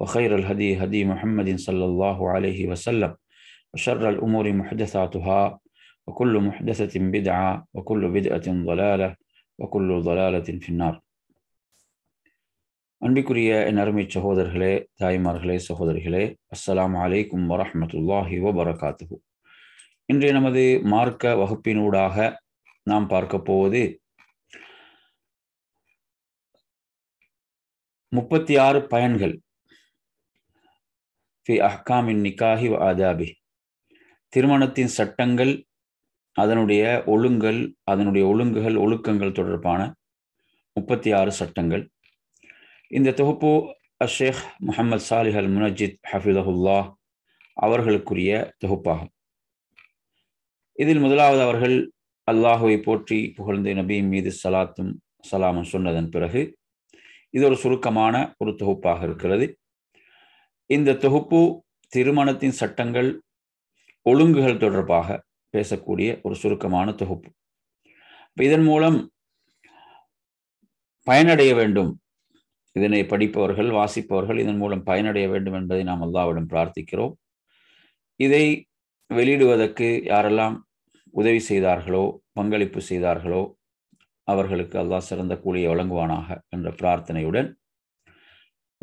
وخير الهدي هدي محمد صلى الله عليه وسلم وشر الأمور محدثاتها وكل محدثة بدعة وكل بدعة ضلالة وكل ضلالة في النار أن بكريا إن أرمي تشهودر هلي تايمر هلي سهودر هلي السلام عليكم ورحمة الله وبركاته إن رينمدي مارك وحبين وداها نام بارك بودي முப்பத்தி ஆறு பயன்கள் ஃபி அஹ்காமின் நிக்காஹி ஆதாபி திருமணத்தின் சட்டங்கள் அதனுடைய ஒழுங்கல் அதனுடைய ஒழுங்குகள் ஒழுக்கங்கள் தொடர்பான முப்பத்தி ஆறு சட்டங்கள் இந்த தொகுப்பு அஷேக் முகமது சாலிஹ் அல் முனஜித் ஹஃபிதஹுல்லா அவர்களுக்குரிய தொகுப்பாகும் இதில் முதலாவது அவர்கள் அல்லாஹுவை போற்றி புகழ்ந்து நபியின் மீது சலாத்தும் சலாமும் சொன்னதன் பிறகு இது ஒரு சுருக்கமான ஒரு தொகுப்பாக இருக்கிறது இந்த தொகுப்பு திருமணத்தின் சட்டங்கள் ஒழுங்குகள் தொடர்பாக பேசக்கூடிய ஒரு சுருக்கமான தொகுப்பு இதன் மூலம் பயனடைய வேண்டும் இதனை படிப்பவர்கள் வாசிப்பவர்கள் இதன் மூலம் பயனடைய வேண்டும் என்பதை நாம் அல்லாவிடம் பிரார்த்திக்கிறோம் இதை வெளியிடுவதற்கு யாரெல்லாம் உதவி செய்தார்களோ பங்களிப்பு செய்தார்களோ அவர்களுக்கு அல்லாஹ் சிறந்த கூலியை வழங்குவானாக என்ற பிரார்த்தனையுடன்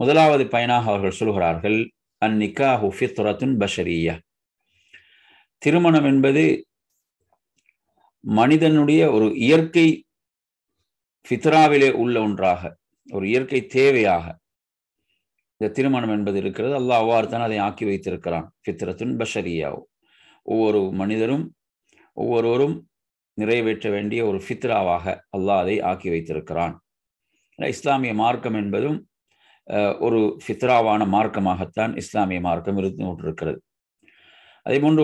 முதலாவது பயனாக அவர்கள் சொல்கிறார்கள் அந்நிக்கா ஹுஃபித்துரத்துன் பஷரியா திருமணம் என்பது மனிதனுடைய ஒரு இயற்கை ஃபித்ராவிலே உள்ள ஒன்றாக ஒரு இயற்கை தேவையாக இந்த திருமணம் என்பது இருக்கிறது அல்லாஹ் அவ்வாறு தான் அதை ஆக்கி வைத்திருக்கிறான் ஃபித்ரத்துன் பஷரியாவோ ஒவ்வொரு மனிதரும் ஒவ்வொருவரும் நிறைவேற்ற வேண்டிய ஒரு ஃபித்ராவாக அல்லாஹ் அதை ஆக்கி வைத்திருக்கிறான் இஸ்லாமிய மார்க்கம் என்பதும் ஒரு ஃபித்ராவான மார்க்கமாகத்தான் இஸ்லாமிய மார்க்கம் இருந்து கொண்டிருக்கிறது அதே போன்று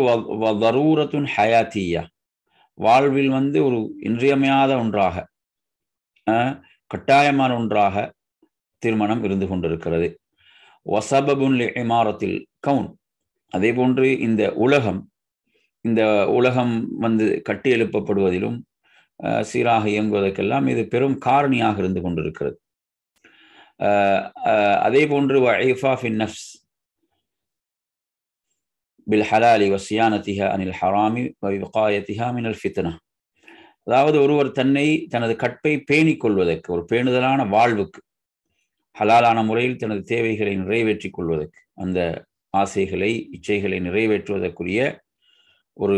வரூரத்துன் ஹயாத்தீயா வாழ்வில் வந்து ஒரு இன்றியமையாத ஒன்றாக கட்டாயமான ஒன்றாக திருமணம் இருந்து கொண்டிருக்கிறது வசபபுன் இமாரத்தில் கவுன் அதே போன்று இந்த உலகம் இந்த உலகம் வந்து கட்டி எழுப்பப்படுவதிலும் சீராக இயங்குவதற்கெல்லாம் இது பெரும் காரணியாக இருந்து கொண்டிருக்கிறது அதே போன்று வஹிஃபாஃபின் நஃப்ஸ் பில் ஹலாலி வசியான வசியானத்திஹா அனில் ஹராமி வவிகாயத்திஹா மினல் ஃபித்னா அதாவது ஒருவர் தன்னை தனது கற்பை பேணிக் கொள்வதற்கு ஒரு பேணுதலான வாழ்வுக்கு ஹலாலான முறையில் தனது தேவைகளை நிறைவேற்றி கொள்வதற்கு அந்த ஆசைகளை இச்சைகளை நிறைவேற்றுவதற்குரிய ஒரு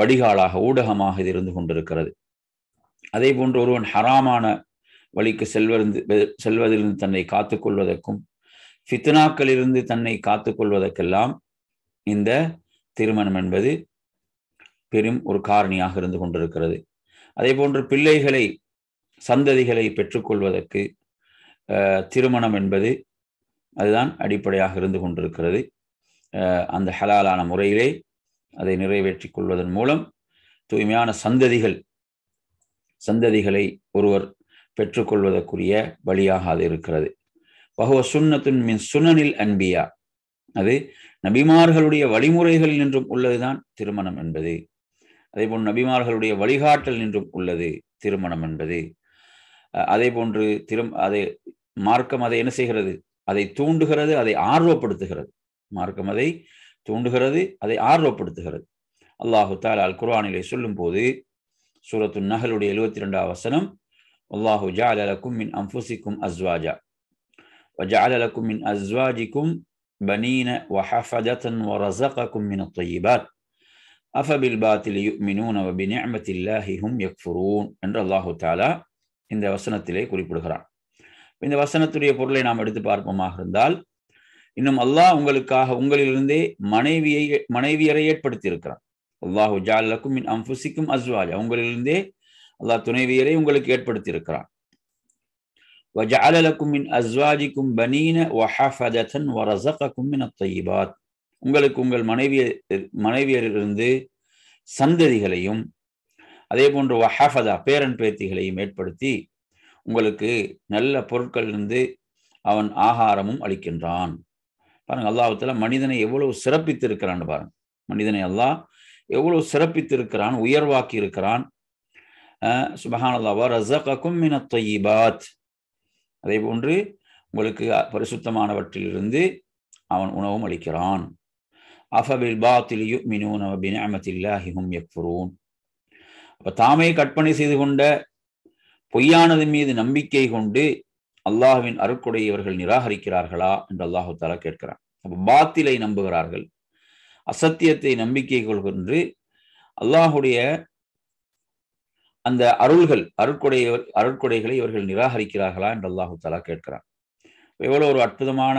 வடிகாலாக ஊடகமாக இது இருந்து கொண்டிருக்கிறது அதே போன்று ஒருவன் ஹராமான வழிக்கு செல்வருந்து செல்வதிலிருந்து தன்னை காத்துக்கொள்வதற்கும் ஃபித்னாக்களிலிருந்து தன்னை காத்துக்கொள்வதற்கெல்லாம் இந்த திருமணம் என்பது பெரும் ஒரு காரணியாக இருந்து கொண்டிருக்கிறது அதே போன்று பிள்ளைகளை சந்ததிகளை பெற்றுக்கொள்வதற்கு திருமணம் என்பது அதுதான் அடிப்படையாக இருந்து கொண்டிருக்கிறது அந்த ஹலாலான முறையிலே அதை நிறைவேற்றி கொள்வதன் மூலம் தூய்மையான சந்ததிகள் சந்ததிகளை ஒருவர் பெற்றுக்கொள்வதற்குரிய வழியாக அது இருக்கிறது பகுவ சுண்ணத்துன் மின் சுனனில் அன்பியா அது நபிமார்களுடைய வழிமுறைகள் நின்றும் உள்ளதுதான் திருமணம் என்பது அதே போன்று நபிமார்களுடைய வழிகாட்டல் நின்றும் உள்ளது திருமணம் என்பது அதே போன்று திரும் அதை மார்க்கம் அதை என்ன செய்கிறது அதை தூண்டுகிறது அதை ஆர்வப்படுத்துகிறது மார்க்கம் அதை தூண்டுகிறது அதை ஆர்வப்படுத்துகிறது அல்லாஹு தால் அல் குர்ஆனிலே சொல்லும் போது சூரத்து நகலுடைய எழுபத்தி ரெண்டாம் வசனம் والله جعل மின் من அஸ்வாஜா أزواجا மின் அஸ்வாஜிக்கும் பனீன أزواجكم بنين وحفدة ورزقكم من الطيبات அஃபபில் யுக்மினூன் அவ பினியமத்தில்லாஹி ஹும் யக்ஃபுரூன் என்று அல்லாஹு தாலா இந்த வசனத்திலே குறிப்பிடுகிறான் இந்த வசனத்துடைய பொருளை நாம் எடுத்து பார்ப்போமாக இருந்தால் இன்னும் அல்லாஹ் உங்களுக்காக உங்களிலிருந்தே மனைவியை மனைவியரை ஏற்படுத்தி இருக்கிறான் அல்லாஹு ஜாலக்கும் மின் அம்புசிக்கும் அஸ்வாஜா உங்களிலிருந்தே அல்லா துணைவியரை உங்களுக்கு ஏற்படுத்தியிருக்கிறான் உங்களுக்கு உங்கள் மனைவியர் மனைவியரிலிருந்து சந்ததிகளையும் அதே போன்று வஹாஃபதா பேரன் பேத்திகளையும் ஏற்படுத்தி உங்களுக்கு நல்ல பொருட்களிலிருந்து அவன் ஆகாரமும் அளிக்கின்றான் பாருங்க அல்லாஹத்துல மனிதனை எவ்வளவு சிறப்பித்திருக்கிறான் பாருங்க மனிதனை அல்லாஹ் எவ்வளவு சிறப்பித்திருக்கிறான் உயர்வாக்கி இருக்கிறான் சுபஹானல்லா வரசகும் மின தொய்யிபாத் அதே போன்று உங்களுக்கு பரிசுத்தமானவற்றிலிருந்து அவன் உணவும் அளிக்கிறான் அஃபபில் பாத்தில் யு மினூன் அபின் ஹும் எக்ஃபுரூன் அப்போ தாமே கற்பனை செய்து கொண்ட பொய்யானது மீது நம்பிக்கை கொண்டு அல்லாஹுவின் அருக்குடைய இவர்கள் நிராகரிக்கிறார்களா என்று அல்லாஹு தாலா கேட்கிறான் அப்போ பாத்திலை நம்புகிறார்கள் அசத்தியத்தை நம்பிக்கை கொள்கின்று அல்லாஹுடைய அந்த அருள்கள் அருட்கொடை அருட்கொடைகளை இவர்கள் நிராகரிக்கிறார்களா என்று அல்லாஹு தலா கேட்கிறான் எவ்வளோ ஒரு அற்புதமான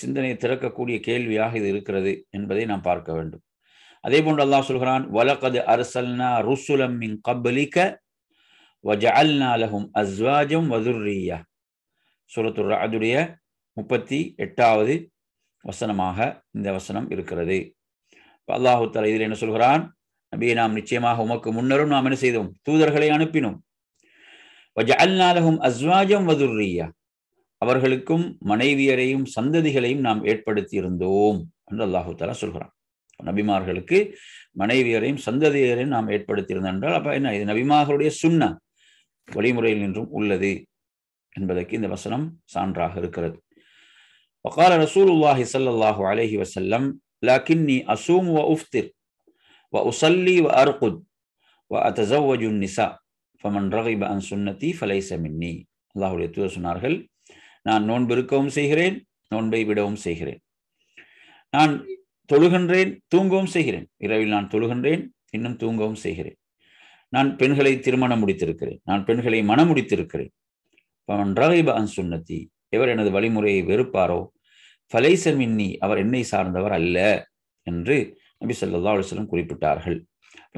சிந்தனையை திறக்கக்கூடிய கேள்வியாக இது இருக்கிறது என்பதை நாம் பார்க்க வேண்டும் அதே போன்று அல்லாஹ் சொல்கிறான் வலகது அரசல்னா ருசுலம் மின் கபலிக்க வஜஅல்னா அஸ்வாஜம் வதுர்ரியா சுரத்துர் அதுடைய முப்பத்தி எட்டாவது வசனமாக இந்த வசனம் இருக்கிறது அல்லாஹு தலா இதில் என்ன சொல்கிறான் நபியை நாம் நிச்சயமாக உமக்கு முன்னரும் நாம் என்ன செய்தோம் தூதர்களை அனுப்பினோம் அஸ்வாஜம் வதுர்ரியா அவர்களுக்கும் மனைவியரையும் சந்ததிகளையும் நாம் ஏற்படுத்தி இருந்தோம் என்று அல்லாஹு தாலா சொல்கிறான் நபிமார்களுக்கு மனைவியரையும் சந்ததியரையும் நாம் ஏற்படுத்தியிருந்தோம் என்றால் அப்ப என்ன இது நபிமார்களுடைய சுண்ண வழிமுறையில் நின்றும் உள்ளது என்பதற்கு இந்த வசனம் சான்றாக இருக்கிறது وقال رسول الله அலஹி வசல்லம் عليه وسلم لكني வ وأفطر وأصلي وأرقد وأتزوج النساء فمن رغب عن سنتي فليس مني அல்லாஹுடைய தூதர் சொன்னார்கள் நான் நோன்பு செய்கிறேன் நோன்பை விடவும் செய்கிறேன் நான் தொழுகின்றேன் தூங்கவும் செய்கிறேன் இரவில் நான் தொழுகின்றேன் இன்னும் தூங்கவும் செய்கிறேன் நான் பெண்களை திருமணம் முடித்திருக்கிறேன் நான் பெண்களை மனம் முடித்திருக்கிறேன் அவன் ரகிப அன் சுன்னத்தி எவர் எனது வழிமுறையை வெறுப்பாரோ ஃபலைசமின்னி அவர் என்னை சார்ந்தவர் அல்ல என்று நபி சல்லா அலுவலம் குறிப்பிட்டார்கள்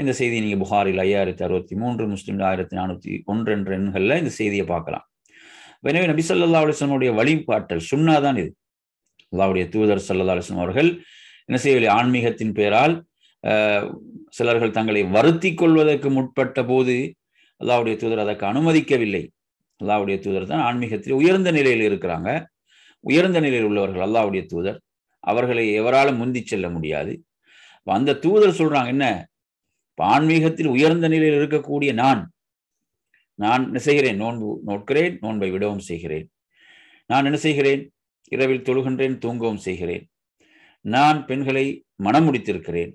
இந்த செய்தி நீங்கள் புகாரில் ஐயாயிரத்தி அறுபத்தி மூன்று முஸ்லீமில் ஆயிரத்தி நானூற்றி ஒன்று என்ற எண்களில் இந்த செய்தியை பார்க்கலாம் எனவே நபி சல்லா அலுவலனுடைய வழிபாட்டல் சுண்ணா தான் இது அல்லாவுடைய தூதர் சல்லா அலுவலம் அவர்கள் என்ன செய்யவில்லை ஆன்மீகத்தின் பெயரால் சிலர்கள் தங்களை வருத்தி கொள்வதற்கு முற்பட்ட போது அல்லாவுடைய தூதர் அதற்கு அனுமதிக்கவில்லை அல்லாவுடைய தூதர் தான் ஆன்மீகத்தில் உயர்ந்த நிலையில் இருக்கிறாங்க உயர்ந்த நிலையில் உள்ளவர்கள் அல்லாவுடைய தூதர் அவர்களை எவராலும் முந்தி செல்ல முடியாது அந்த தூதர் சொல்றாங்க என்ன ஆன்மீகத்தில் உயர்ந்த நிலையில் இருக்கக்கூடிய நான் நான் என்ன செய்கிறேன் நோன்பு நோட்கிறேன் நோன்பை விடவும் செய்கிறேன் நான் என்ன செய்கிறேன் இரவில் தொழுகின்றேன் தூங்கவும் செய்கிறேன் நான் பெண்களை மனம் முடித்திருக்கிறேன்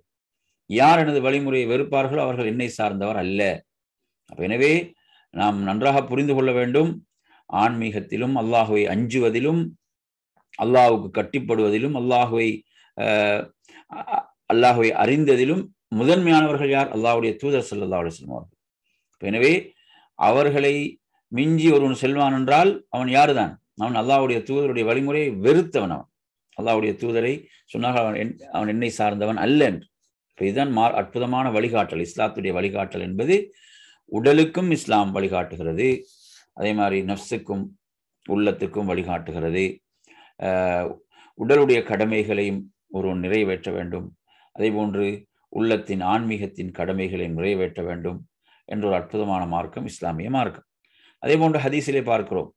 யார் எனது வழிமுறையை வெறுப்பார்களோ அவர்கள் என்னை சார்ந்தவர் அல்ல எனவே நாம் நன்றாக புரிந்து கொள்ள வேண்டும் ஆன்மீகத்திலும் அல்லாஹுவை அஞ்சுவதிலும் அல்லாஹுக்கு கட்டிப்படுவதிலும் அல்லாஹுவை அல்லாஹுவை அறிந்ததிலும் முதன்மையானவர்கள் யார் அல்லாஹுடைய தூதர் சல்லா அலிஸ்லம் அவர்கள் எனவே அவர்களை மிஞ்சி ஒருவன் செல்வான் என்றால் அவன் யாருதான் அவன் அல்லாஹுடைய தூதருடைய வழிமுறையை வெறுத்தவன் அவன் அல்லாஹுடைய தூதரை சொன்னார்கள் அவன் என் அவன் என்னை சார்ந்தவன் அல்ல என்று இதுதான் மா அற்புதமான வழிகாட்டல் இஸ்லாத்துடைய வழிகாட்டல் என்பது உடலுக்கும் இஸ்லாம் வழிகாட்டுகிறது அதே மாதிரி நஃப்ஸுக்கும் உள்ளத்துக்கும் வழிகாட்டுகிறது உடலுடைய கடமைகளையும் ஒருவன் நிறைவேற்ற வேண்டும் அதேபோன்று உள்ளத்தின் ஆன்மீகத்தின் கடமைகளை நிறைவேற்ற வேண்டும் என்ற ஒரு அற்புதமான மார்க்கம் இஸ்லாமிய மார்க்கம் அதே போன்று ஹதீஸிலே பார்க்கிறோம்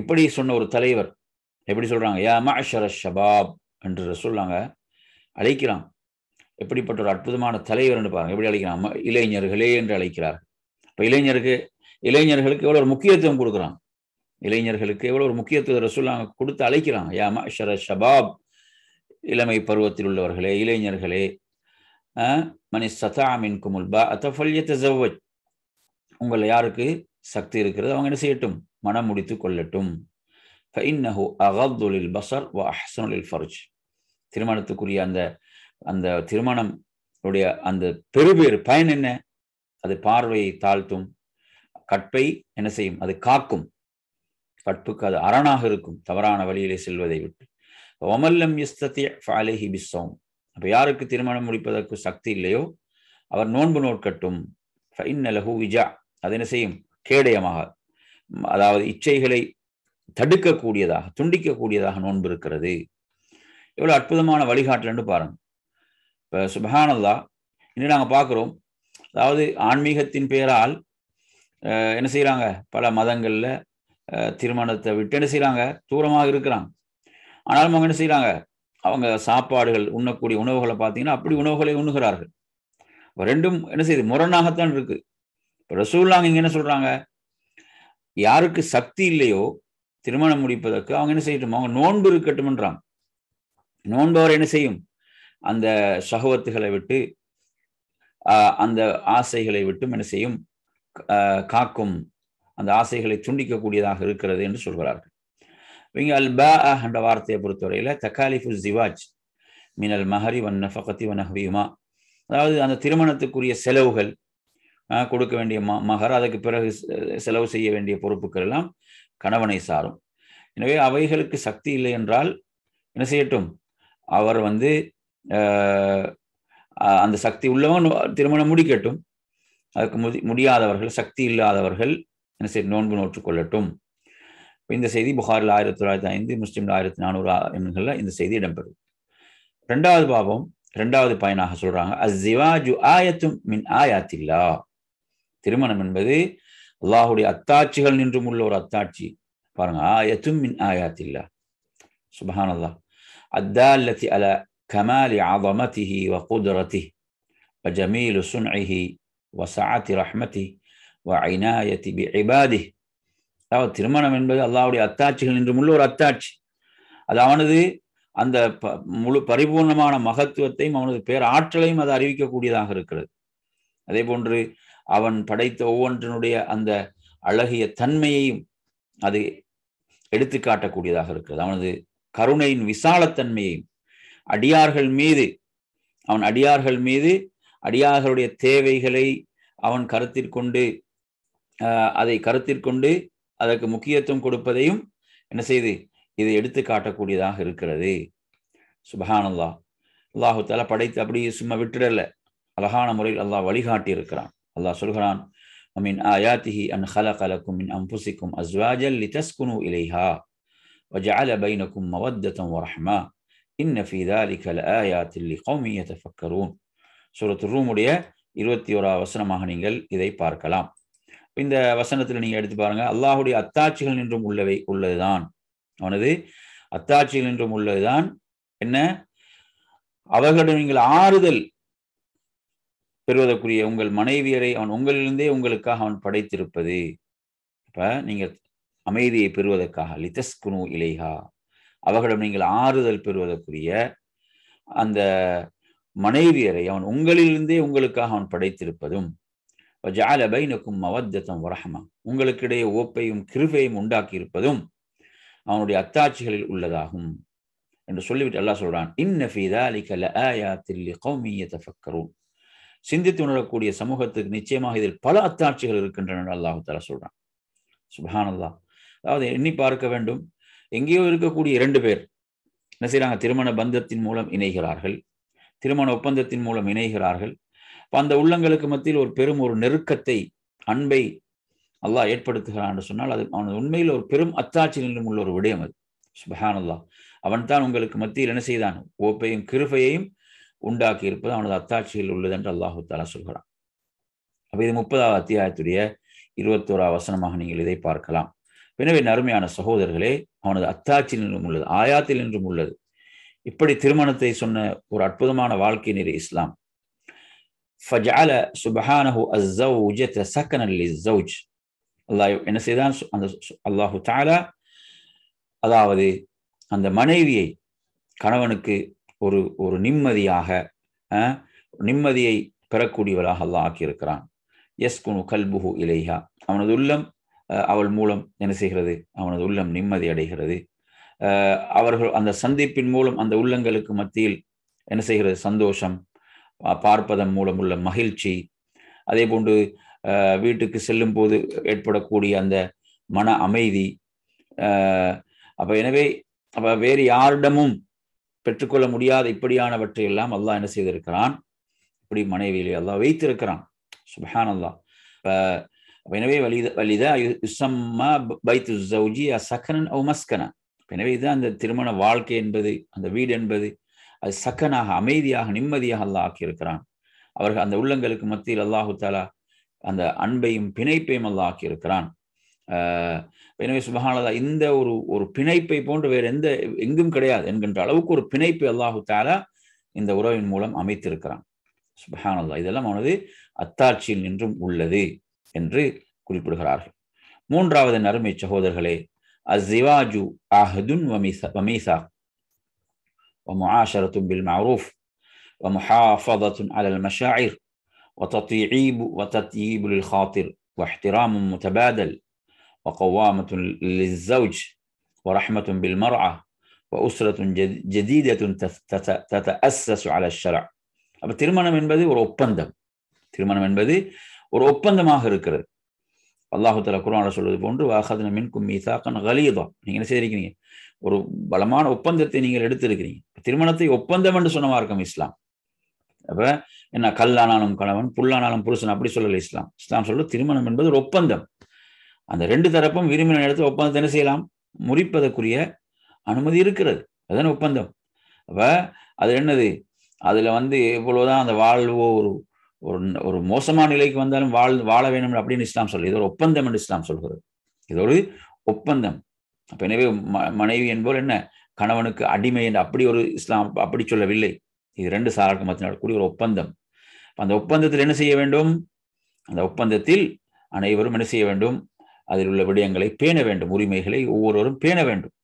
இப்படி சொன்ன ஒரு தலைவர் எப்படி சொல்றாங்க யா மஷர ஷபாப் என்று சொல்லாங்க அழைக்கிறான் எப்படிப்பட்ட ஒரு அற்புதமான தலைவர் என்று பாருங்க எப்படி அழைக்கிறான் இளைஞர்களே என்று அழைக்கிறார் இப்போ இளைஞருக்கு இளைஞர்களுக்கு எவ்வளோ ஒரு முக்கியத்துவம் கொடுக்குறான் இளைஞர்களுக்கு எவ்வளோ ஒரு முக்கியத்துவம் ரசூல்லாங்க கொடுத்து அழைக்கிறாங்க யா மஷர ஷபாப் இளமை பருவத்தில் உள்ளவர்களே இளைஞர்களே மணி சதா மின் குமுல்பா அத்தஃபல்யத்தை ஜவ்வஜ் உங்களை யாருக்கு சக்தி இருக்கிறது அவங்க என்ன செய்யட்டும் மனம் முடித்து கொள்ளட்டும் ஃபைன்னஹு அகதுலில் பசர் வ அஹசனுலில் ஃபர்ஜ் திருமணத்துக்குரிய அந்த அந்த திருமணம் உடைய அந்த பெருபேறு பயன் என்ன அது பார்வையை தாழ்த்தும் கற்பை என்ன செய்யும் அது காக்கும் கற்புக்கு அது அரணாக இருக்கும் தவறான வழியிலே செல்வதை விட்டு ஒமல்லம் இஸ்தத்தி ஃபாலேஹி பிஸ்ஸோம் அப்போ யாருக்கு திருமணம் முடிப்பதற்கு சக்தி இல்லையோ அவர் நோன்பு நோட்கட்டும் ஃபைன் லஹு விஜா அது என்ன செய்யும் கேடயமாக அதாவது இச்சைகளை தடுக்கக்கூடியதாக துண்டிக்கக்கூடியதாக நோன்பு இருக்கிறது எவ்வளோ அற்புதமான வழிகாட்டலன்னு பாருங்க இப்போ சுபஹானல்லா இன்னும் நாங்கள் பார்க்குறோம் அதாவது ஆன்மீகத்தின் பெயரால் என்ன செய்கிறாங்க பல மதங்களில் திருமணத்தை விட்டு என்ன செய்கிறாங்க தூரமாக இருக்கிறாங்க ஆனாலும் அவங்க என்ன செய்கிறாங்க அவங்க சாப்பாடுகள் உண்ணக்கூடிய உணவுகளை பார்த்தீங்கன்னா அப்படி உணவுகளை உண்ணுகிறார்கள் ரெண்டும் என்ன செய்யுது முரணாகத்தான் இருக்கு இப்போ ரசூல்லாங்க இங்கே என்ன சொல்கிறாங்க யாருக்கு சக்தி இல்லையோ திருமணம் முடிப்பதற்கு அவங்க என்ன செய்யட்டும் அவங்க நோன்பு இருக்கட்டும்ன்றாங்க நோன்பு அவர் என்ன செய்யும் அந்த சகவத்துகளை விட்டு அந்த ஆசைகளை விட்டும் என்ன செய்யும் காக்கும் அந்த ஆசைகளை துண்டிக்கக்கூடியதாக இருக்கிறது என்று சொல்கிறார்கள் இவங்க அல்பா என்ற வார்த்தையை பொறுத்தவரையில் தக்காலிஃபு ஜிவாஜ் மினல் மஹரி வன் நஃபகத்தி வன் நஹ்வியுமா அதாவது அந்த திருமணத்துக்குரிய செலவுகள் கொடுக்க வேண்டிய ம மகர் அதுக்கு பிறகு செலவு செய்ய வேண்டிய பொறுப்புகள் எல்லாம் கணவனை சாரும் எனவே அவைகளுக்கு சக்தி இல்லை என்றால் என்ன செய்யட்டும் அவர் வந்து அந்த சக்தி உள்ளவன் திருமணம் முடிக்கட்டும் அதுக்கு முடி முடியாதவர்கள் சக்தி இல்லாதவர்கள் என்ன செய்ய நோன்பு நோற்று கொள்ளட்டும் இந்த செய்தி புகாரில் ஆயிரத்தி தொள்ளாயிரத்தி ஐந்து முஸ்லீமில் ஆயிரத்தி நானூறு எண்களில் இந்த செய்தி இடம்பெறும் ரெண்டாவது பாவம் ரெண்டாவது பயனாக சொல்றாங்க அஸ்ஸிவாஜு ஆயத்தும் மின் ஆயாத்தில்லா திருமணம் என்பது அல்லாஹுடைய அத்தாட்சிகள் நின்றும் உள்ள ஒரு அத்தாட்சி பாருங்க ஆயத்தும் மின் ஆயாத்தில்லா சுபஹான் அல்லாஹ் அத்தாலத்தி அல கமாலி ஆதமதிஹி வ குதிரதி வ ஜமீலு சுன்இஹி வ சஅத்தி ரஹ்மதி வ ஐனாயத்தி பி இபாதிஹ் அதாவது திருமணம் என்பது அல்லாவுடைய அத்தாட்சிகள் என்று உள்ள ஒரு அத்தாட்சி அது அவனது அந்த முழு பரிபூர்ணமான மகத்துவத்தையும் அவனது பேர் ஆற்றலையும் அது அறிவிக்கக்கூடியதாக இருக்கிறது அதே போன்று அவன் படைத்த ஒவ்வொன்றினுடைய அந்த அழகிய தன்மையையும் அது எடுத்து காட்டக்கூடியதாக இருக்கிறது அவனது கருணையின் விசாலத்தன்மையையும் அடியார்கள் மீது அவன் அடியார்கள் மீது அடியார்களுடைய தேவைகளை அவன் கருத்திற்கொண்டு அதை கருத்திற்கொண்டு அதற்கு முக்கியத்துவம் கொடுப்பதையும் என்ன செய்து இதை எடுத்து காட்டக்கூடியதாக இருக்கிறது சுபஹானல்லா அல்லாஹு தாலா படைத்து அப்படியே சும்மா விட்டுடல அழகான முறையில் அல்லாஹ் வழிகாட்டி இருக்கிறான் அல்லாஹ் சொல்கிறான் அமின் ஆயாத்திஹி அன் ஹல கலக்கும் மின் அம்புசிக்கும் அஸ்வாஜல் லிதஸ்குனு இலைஹா وجعل بينكم مودة ورحمة إن في ذلك لآيات لقوم يتفكرون சூரத் ரூமுடைய இருபத்தி ஓரா வசனமாக நீங்கள் இதை பார்க்கலாம் இந்த வசனத்தில் நீங்கள் எடுத்து பாருங்க அல்லாஹுடைய அத்தாட்சிகள் என்றும் உள்ளவை உள்ளதுதான் அவனது அத்தாட்சிகள் என்றும் உள்ளதுதான் என்ன அவர்களிடம் நீங்கள் ஆறுதல் பெறுவதற்குரிய உங்கள் மனைவியரை அவன் உங்களிலிருந்தே உங்களுக்காக அவன் படைத்திருப்பது இப்போ நீங்கள் அமைதியை பெறுவதற்காக லிதஸ் குனு இலேஹா அவர்களிடம் நீங்கள் ஆறுதல் பெறுவதற்குரிய அந்த மனைவியரை அவன் உங்களிலிருந்தே உங்களுக்காக அவன் படைத்திருப்பதும் ஜால பைனுக்கும் மவத்தம் வரஹமா உங்களுக்கிடையே ஓப்பையும் கிருபையும் உண்டாக்கியிருப்பதும் அவனுடைய அத்தாட்சிகளில் உள்ளதாகும் என்று சொல்லிவிட்டு அல்லாஹ் சொல்றான் இன்னஃபிதாலிகலூன் சிந்தித்து உணரக்கூடிய சமூகத்துக்கு நிச்சயமாக இதில் பல அத்தாட்சிகள் இருக்கின்றன அல்லாஹு தர சொல்றான் சுபஹானல்லா அதாவது எண்ணி பார்க்க வேண்டும் எங்கேயோ இருக்கக்கூடிய இரண்டு பேர் என்ன செய்யறாங்க திருமண பந்தத்தின் மூலம் இணைகிறார்கள் திருமண ஒப்பந்தத்தின் மூலம் இணைகிறார்கள் அந்த உள்ளங்களுக்கு மத்தியில் ஒரு பெரும் ஒரு நெருக்கத்தை அன்பை அல்லாஹ் ஏற்படுத்துகிறான் என்று சொன்னால் அது அவனது உண்மையில் ஒரு பெரும் அத்தாட்சி நிலும் உள்ள ஒரு விடயம் அது சுபஹான் அல்லாஹ் அவன் தான் உங்களுக்கு மத்தியில் என்ன செய்தான் ஓப்பையும் கிருபையையும் உண்டாக்கி இருப்பது அவனது அத்தாட்சியில் உள்ளது என்று அல்லாஹு தாலா சொல்கிறான் அப்போ இது முப்பதாவது அத்தியாயத்துடைய இருபத்தோரா வசனமாக நீங்கள் இதை பார்க்கலாம் எனவே நறுமையான சகோதரர்களே அவனது அத்தாட்சி நிலும் உள்ளது ஆயாத்தில் நின்றும் உள்ளது இப்படி திருமணத்தை சொன்ன ஒரு அற்புதமான வாழ்க்கை நிறை இஸ்லாம் ஃபஜால சுபஹானஹு அஸ்ஸௌஜத சக்கனன் லிஸ்ஸௌஜ் அல்லாஹ் என்ன செய்தான் அந்த அல்லாஹு தாலா அதாவது அந்த மனைவியை கணவனுக்கு ஒரு ஒரு நிம்மதியாக நிம்மதியை பெறக்கூடியவளாக அல்லாஹ் ஆக்கியிருக்கிறான் எஸ் குனு கல்புஹு இலேஹா அவனது உள்ளம் அவள் மூலம் என்ன செய்கிறது அவனது உள்ளம் நிம்மதி அடைகிறது அவர்கள் அந்த சந்திப்பின் மூலம் அந்த உள்ளங்களுக்கு மத்தியில் என்ன செய்கிறது சந்தோஷம் பார்ப்பதன் மூலம் உள்ள மகிழ்ச்சி அதே போன்று வீட்டுக்கு செல்லும் போது ஏற்படக்கூடிய அந்த மன அமைதி அப்போ எனவே அப்போ வேறு யாரிடமும் பெற்றுக்கொள்ள முடியாத இப்படியானவற்றை எல்லாம் அல்லாஹ் என்ன செய்திருக்கிறான் இப்படி மனைவியிலே அல்லாஹ் வைத்திருக்கிறான் சுபஹான் இப்போ எனவே வலித வலித யுசம்மா பைத்து ஜவுஜி சகனன் ஓ மஸ்கன எனவே இது அந்த திருமண வாழ்க்கை என்பது அந்த வீடு என்பது அது சக்கனாக அமைதியாக நிம்மதியாக அல்லாஹ் ஆக்கியிருக்கிறான் அவர்கள் அந்த உள்ளங்களுக்கு மத்தியில் அல்லாஹு தாலா அந்த அன்பையும் பிணைப்பையும் அல்லாஹ் ஆக்கியிருக்கிறான் எனவே சுபஹானதா இந்த ஒரு ஒரு பிணைப்பை போன்று வேறு எந்த எங்கும் கிடையாது என்கின்ற அளவுக்கு ஒரு பிணைப்பை அல்லாஹு தாலா இந்த உறவின் மூலம் அமைத்திருக்கிறான் அல்லா இதெல்லாம் அவனது அத்தாட்சியில் நின்றும் உள்ளது என்று குறிப்பிடுகிறார்கள் மூன்றாவது நறுமை சகோதரர்களே அஸ்ஸிவாஜு அஹதுன் வமீசா வமீசாக் ومعاشرة بالمعروف ومحافظة على المشاعر وتطيعيب وتطيب للخاطر واحترام متبادل وقوامة للزوج ورحمة بالمرأة وأسرة جديدة تتأسس على الشرع அப்போ திருமணம் என்பது ஒரு ஒப்பந்தம் திருமணம் என்பது ஒரு ஒப்பந்தமாக இருக்கிறது அல்லாஹு தலா குரான சொல்வது போன்று வாஹதன மின்கும் மீசாக்கன் கலீதா நீங்கள் என்ன செய்திருக்கிறீங்க ஒரு பலமான ஒப்பந்தத்தை நீங்கள் எடுத்திருக்கிறீங்க திருமணத்தை ஒப்பந்தம் என்று சொன்னமா இருக்கும் இஸ்லாம் அப்ப என்ன கல்லானாலும் கணவன் புல்லானாலும் புருஷன் அப்படி சொல்லல இஸ்லாம் இஸ்லாம் சொல்ல திருமணம் என்பது ஒரு ஒப்பந்தம் அந்த ரெண்டு தரப்பும் விரும்பின இடத்துல ஒப்பந்தத்தை என்ன செய்யலாம் முறிப்பதற்குரிய அனுமதி இருக்கிறது அதுதான் ஒப்பந்தம் அப்ப அது என்னது அதுல வந்து எவ்வளவுதான் அந்த வாழ்வோ ஒரு ஒரு ஒரு மோசமான நிலைக்கு வந்தாலும் வாழ் வாழ வேண்டும் அப்படின்னு இஸ்லாம் சொல்லு இது ஒரு ஒப்பந்தம் என்று இஸ்லாம் சொல்கிறது இது ஒரு ஒப்பந்தம் அப்போ எனவே மனைவி என்பவர் என்ன கணவனுக்கு அடிமை என்று அப்படி ஒரு இஸ்லாம் அப்படி சொல்லவில்லை இது ரெண்டு சாராருக்கு மத்திய நடக்கூடிய ஒரு ஒப்பந்தம் அந்த ஒப்பந்தத்தில் என்ன செய்ய வேண்டும் அந்த ஒப்பந்தத்தில் அனைவரும் என்ன செய்ய வேண்டும் அதில் உள்ள விடயங்களை பேண வேண்டும் உரிமைகளை ஒவ்வொருவரும் பேண வேண்டும்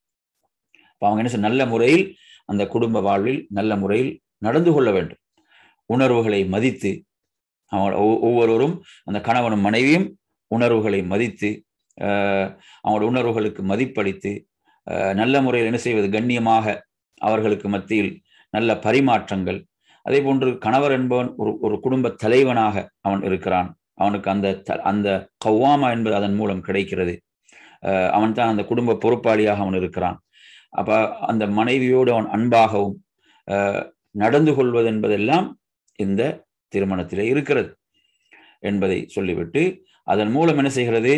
இப்போ அவங்க என்ன நல்ல முறையில் அந்த குடும்ப வாழ்வில் நல்ல முறையில் நடந்து கொள்ள வேண்டும் உணர்வுகளை மதித்து அவங்க ஒவ்வொருவரும் அந்த கணவனும் மனைவியும் உணர்வுகளை மதித்து அவங்களோட உணர்வுகளுக்கு மதிப்பளித்து நல்ல முறையில் என்ன செய்வது கண்ணியமாக அவர்களுக்கு மத்தியில் நல்ல பரிமாற்றங்கள் அதே போன்று கணவர் என்பவன் ஒரு ஒரு குடும்ப தலைவனாக அவன் இருக்கிறான் அவனுக்கு அந்த அந்த கவ்வாமா என்பது அதன் மூலம் கிடைக்கிறது அவன் தான் அந்த குடும்ப பொறுப்பாளியாக அவன் இருக்கிறான் அப்போ அந்த மனைவியோடு அவன் அன்பாகவும் நடந்து கொள்வது என்பதெல்லாம் இந்த திருமணத்திலே இருக்கிறது என்பதை சொல்லிவிட்டு அதன் மூலம் என்ன செய்கிறது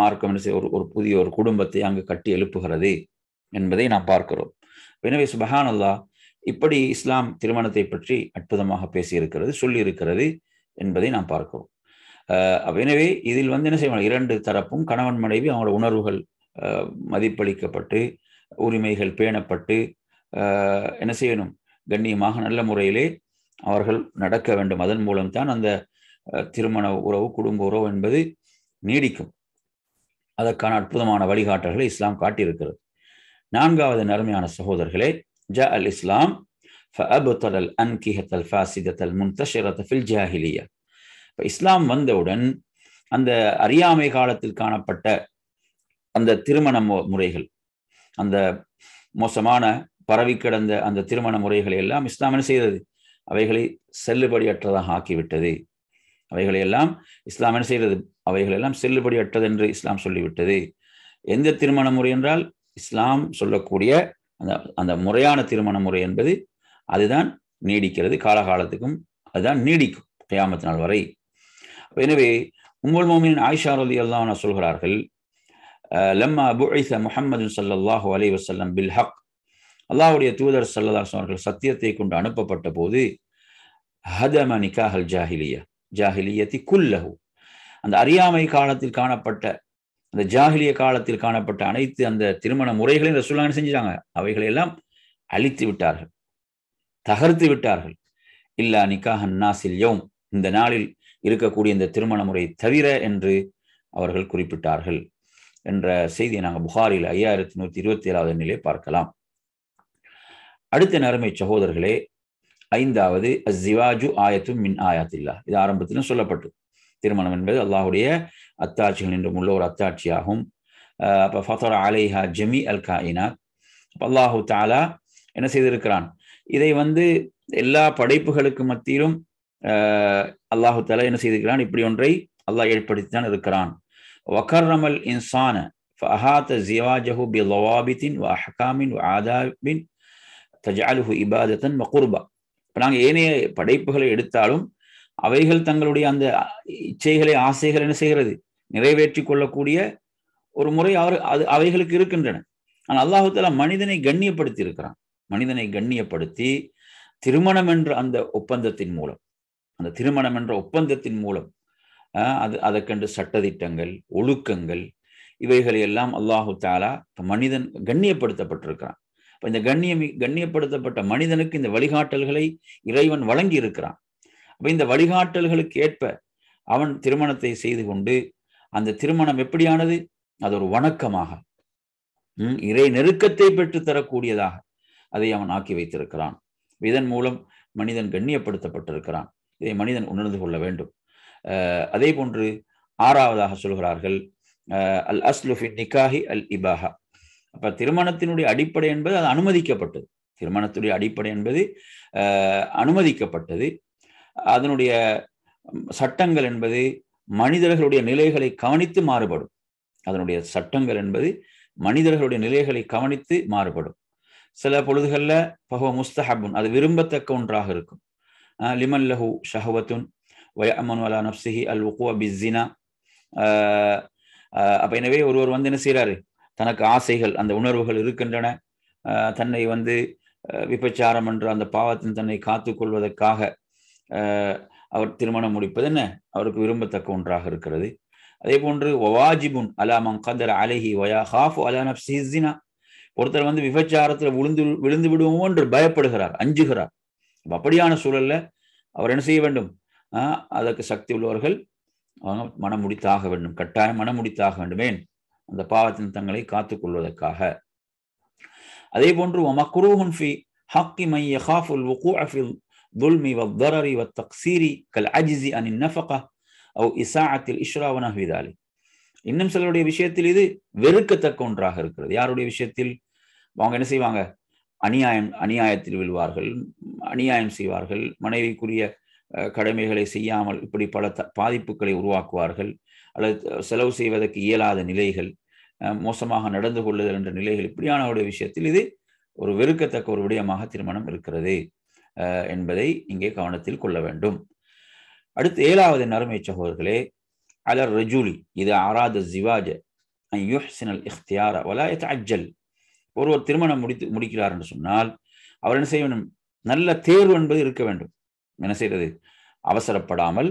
மார்க்கம் ஒரு ஒரு புதிய ஒரு குடும்பத்தை அங்கு கட்டி எழுப்புகிறது என்பதை நாம் பார்க்கிறோம் எனவே சுபஹானல்லா இப்படி இஸ்லாம் திருமணத்தை பற்றி அற்புதமாக பேசியிருக்கிறது சொல்லியிருக்கிறது என்பதை நாம் பார்க்கிறோம் எனவே இதில் வந்து என்ன செய்வாங்க இரண்டு தரப்பும் கணவன் மனைவி அவங்களோட உணர்வுகள் மதிப்பளிக்கப்பட்டு உரிமைகள் பேணப்பட்டு என்ன செய்யணும் கண்ணியமாக நல்ல முறையிலே அவர்கள் நடக்க வேண்டும் அதன் மூலம்தான் அந்த திருமண உறவு குடும்ப உறவு என்பது நீடிக்கும் அதற்கான அற்புதமான வழிகாட்டல்களை இஸ்லாம் காட்டியிருக்கிறது நான்காவது நறுமையான சகோதரர்களே ஜ அல் இஸ்லாம் இஸ்லாம் வந்தவுடன் அந்த அறியாமை காலத்தில் காணப்பட்ட அந்த திருமண முறைகள் அந்த மோசமான பரவி கிடந்த அந்த திருமண முறைகளை எல்லாம் இஸ்லாம் என்ன செய்தது அவைகளை செல்லுபடியற்றதாக ஆக்கிவிட்டது அவைகளை எல்லாம் இஸ்லாம் என்ன செய்தது அவைகள் அவைகளெல்லாம் என்று இஸ்லாம் சொல்லிவிட்டது எந்த திருமண முறை என்றால் இஸ்லாம் சொல்லக்கூடிய அந்த அந்த முறையான திருமண முறை என்பது அதுதான் நீடிக்கிறது காலகாலத்துக்கும் அதுதான் நீடிக்கும் கியாமத்து நாள் வரை எனவே உங்கள் மோமின் ஆயிஷா அலி அல்லாஹ் சொல்கிறார்கள் லம்மா புஐச முகமது சல்லாஹு அலி வசல்லம் பில் ஹக் அல்லாஹுடைய தூதர் சல்லாஹ் அவர்கள் சத்தியத்தை கொண்டு அனுப்பப்பட்ட போது ஹதம நிக்காஹல் ஜாஹிலியா ஜாஹிலியத்தி குல்லஹு அந்த அறியாமை காலத்தில் காணப்பட்ட அந்த ஜாகிலிய காலத்தில் காணப்பட்ட அனைத்து அந்த திருமண முறைகளையும் ரசூல்லாங்க செஞ்சாங்க அவைகளையெல்லாம் அழித்து விட்டார்கள் தகர்த்து விட்டார்கள் இல்லா நிக்காக நாசில் யோம் இந்த நாளில் இருக்கக்கூடிய இந்த திருமண முறை தவிர என்று அவர்கள் குறிப்பிட்டார்கள் என்ற செய்தியை நாங்கள் புகாரில் ஐயாயிரத்தி நூற்றி இருபத்தி ஏழாவது நிலை பார்க்கலாம் அடுத்த நறுமை சகோதரர்களே ஐந்தாவது ஜிவாஜு ஆயத்தும் மின் ஆயாத்தில்லா இது ஆரம்பத்திலும் சொல்லப்பட்டு திருமணம் என்பது அல்லாஹுடைய அத்தாட்சிகள் என்று உள்ள ஒரு அத்தாட்சியாகும் அப்போ ஃபத்தர் அலைஹா ஜெமி அல் காயினா அல்லாஹு தாலா என்ன செய்திருக்கிறான் இதை வந்து எல்லா படைப்புகளுக்கு மத்தியிலும் அல்லாஹு தாலா என்ன செய்திருக்கிறான் இப்படி ஒன்றை அல்லாஹ் ஏற்படுத்தித்தான் இருக்கிறான் வக்கர்ரமல் இன்சான ஃபஹாத்த زواجه பி லவாபித்தின் வ تجعله வ ஆதாபின் தஜாலுஹு இபாதத்தன் இப்போ நாங்கள் ஏனைய படைப்புகளை எடுத்தாலும் அவைகள் தங்களுடைய அந்த இச்சைகளை ஆசைகள் என்ன செய்கிறது நிறைவேற்றி கொள்ளக்கூடிய ஒரு முறை அவர் அது அவைகளுக்கு இருக்கின்றன ஆனால் அல்லாஹுத்தாலா மனிதனை கண்ணியப்படுத்தி இருக்கிறான் மனிதனை கண்ணியப்படுத்தி திருமணம் என்ற அந்த ஒப்பந்தத்தின் மூலம் அந்த திருமணம் என்ற ஒப்பந்தத்தின் மூலம் அது அதற்கென்று சட்டதிட்டங்கள் ஒழுக்கங்கள் இவைகளை எல்லாம் அல்லாஹு தாலா இப்போ மனிதன் கண்ணியப்படுத்தப்பட்டிருக்கிறான் இப்போ இந்த கண்ணியம் கண்ணியப்படுத்தப்பட்ட மனிதனுக்கு இந்த வழிகாட்டல்களை இறைவன் வழங்கி இருக்கிறான் அப்ப இந்த வழிகாட்டல்களுக்கு ஏற்ப அவன் திருமணத்தை செய்து கொண்டு அந்த திருமணம் எப்படியானது அது ஒரு வணக்கமாக இறை நெருக்கத்தை பெற்று தரக்கூடியதாக அதை அவன் ஆக்கி வைத்திருக்கிறான் இதன் மூலம் மனிதன் கண்ணியப்படுத்தப்பட்டிருக்கிறான் இதை மனிதன் உணர்ந்து கொள்ள வேண்டும் அதே போன்று ஆறாவதாக சொல்கிறார்கள் அல் அஸ்லுஃபின் நிக்காஹி அல் இபாஹா அப்ப திருமணத்தினுடைய அடிப்படை என்பது அது அனுமதிக்கப்பட்டது திருமணத்துடைய அடிப்படை என்பது அனுமதிக்கப்பட்டது அதனுடைய சட்டங்கள் என்பது மனிதர்களுடைய நிலைகளை கவனித்து மாறுபடும் அதனுடைய சட்டங்கள் என்பது மனிதர்களுடைய நிலைகளை கவனித்து மாறுபடும் சில பொழுதுகளில் பகவ முஸ்தஹபுன் அது விரும்பத்தக்க ஒன்றாக இருக்கும் லிமன் லஹு ஷஹவத்துன் அல் உக்குவா பிஸ்ஸினா அப்போ எனவே ஒருவர் வந்து என்ன செய்கிறாரு தனக்கு ஆசைகள் அந்த உணர்வுகள் இருக்கின்றன தன்னை வந்து விபச்சாரம் என்ற அந்த பாவத்தின் தன்னை காத்து கொள்வதற்காக அவர் திருமணம் முடிப்பது என்ன அவருக்கு விரும்பத்தக்க ஒன்றாக இருக்கிறது அதே போன்று ஒவாஜிபுன் அலா மங்கர் அலஹி வயா ஹாஃபு அலான நப்சினா ஒருத்தர் வந்து விபச்சாரத்தில் விழுந்து விழுந்து விடுவோம் என்று பயப்படுகிறார் அஞ்சுகிறார் அப்படியான சூழல்ல அவர் என்ன செய்ய வேண்டும் அதற்கு சக்தி உள்ளவர்கள் அவங்க மனம் முடித்தாக வேண்டும் கட்டாயம் மனம் முடித்தாக வேண்டும் ஏன் அந்த பாவத்தின் தங்களை காத்துக்கொள்வதற்காக அதே போன்று மக்ரூஹுன் ஃபி ஹக்கி மைய ஹாஃபுல் ظلم والضرر والتقصير كالعجز عن النفقة أو إساعة الإشرى ونحو ذلك இன்னும் சிலருடைய விஷயத்தில் இது வெறுக்கத்தக்க ஒன்றாக இருக்கிறது யாருடைய விஷயத்தில் அவங்க என்ன செய்வாங்க அநியாயம் அநியாயத்தில் விழுவார்கள் அநியாயம் செய்வார்கள் மனைவிக்குரிய கடமைகளை செய்யாமல் இப்படி பல த பாதிப்புகளை உருவாக்குவார்கள் அல்லது செலவு செய்வதற்கு இயலாத நிலைகள் மோசமாக நடந்து கொள்ளுதல் என்ற நிலைகள் இப்படியானவருடைய விஷயத்தில் இது ஒரு வெறுக்கத்தக்க ஒரு விடயமாக திருமணம் இருக்கிறது என்பதை இங்கே கவனத்தில் கொள்ள வேண்டும் அடுத்து ஏழாவது நறுமை சகோதரர்களே அலர் ரஜூலி இது ஆராத ஜிவாஜ் யுஹ்சினல் இஃப்தியார வலாயத் அஜல் ஒருவர் திருமணம் முடித்து முடிக்கிறார் என்று சொன்னால் அவர் என்ன செய்ய வேண்டும் நல்ல தேர்வு என்பது இருக்க வேண்டும் என்ன செய்யறது அவசரப்படாமல்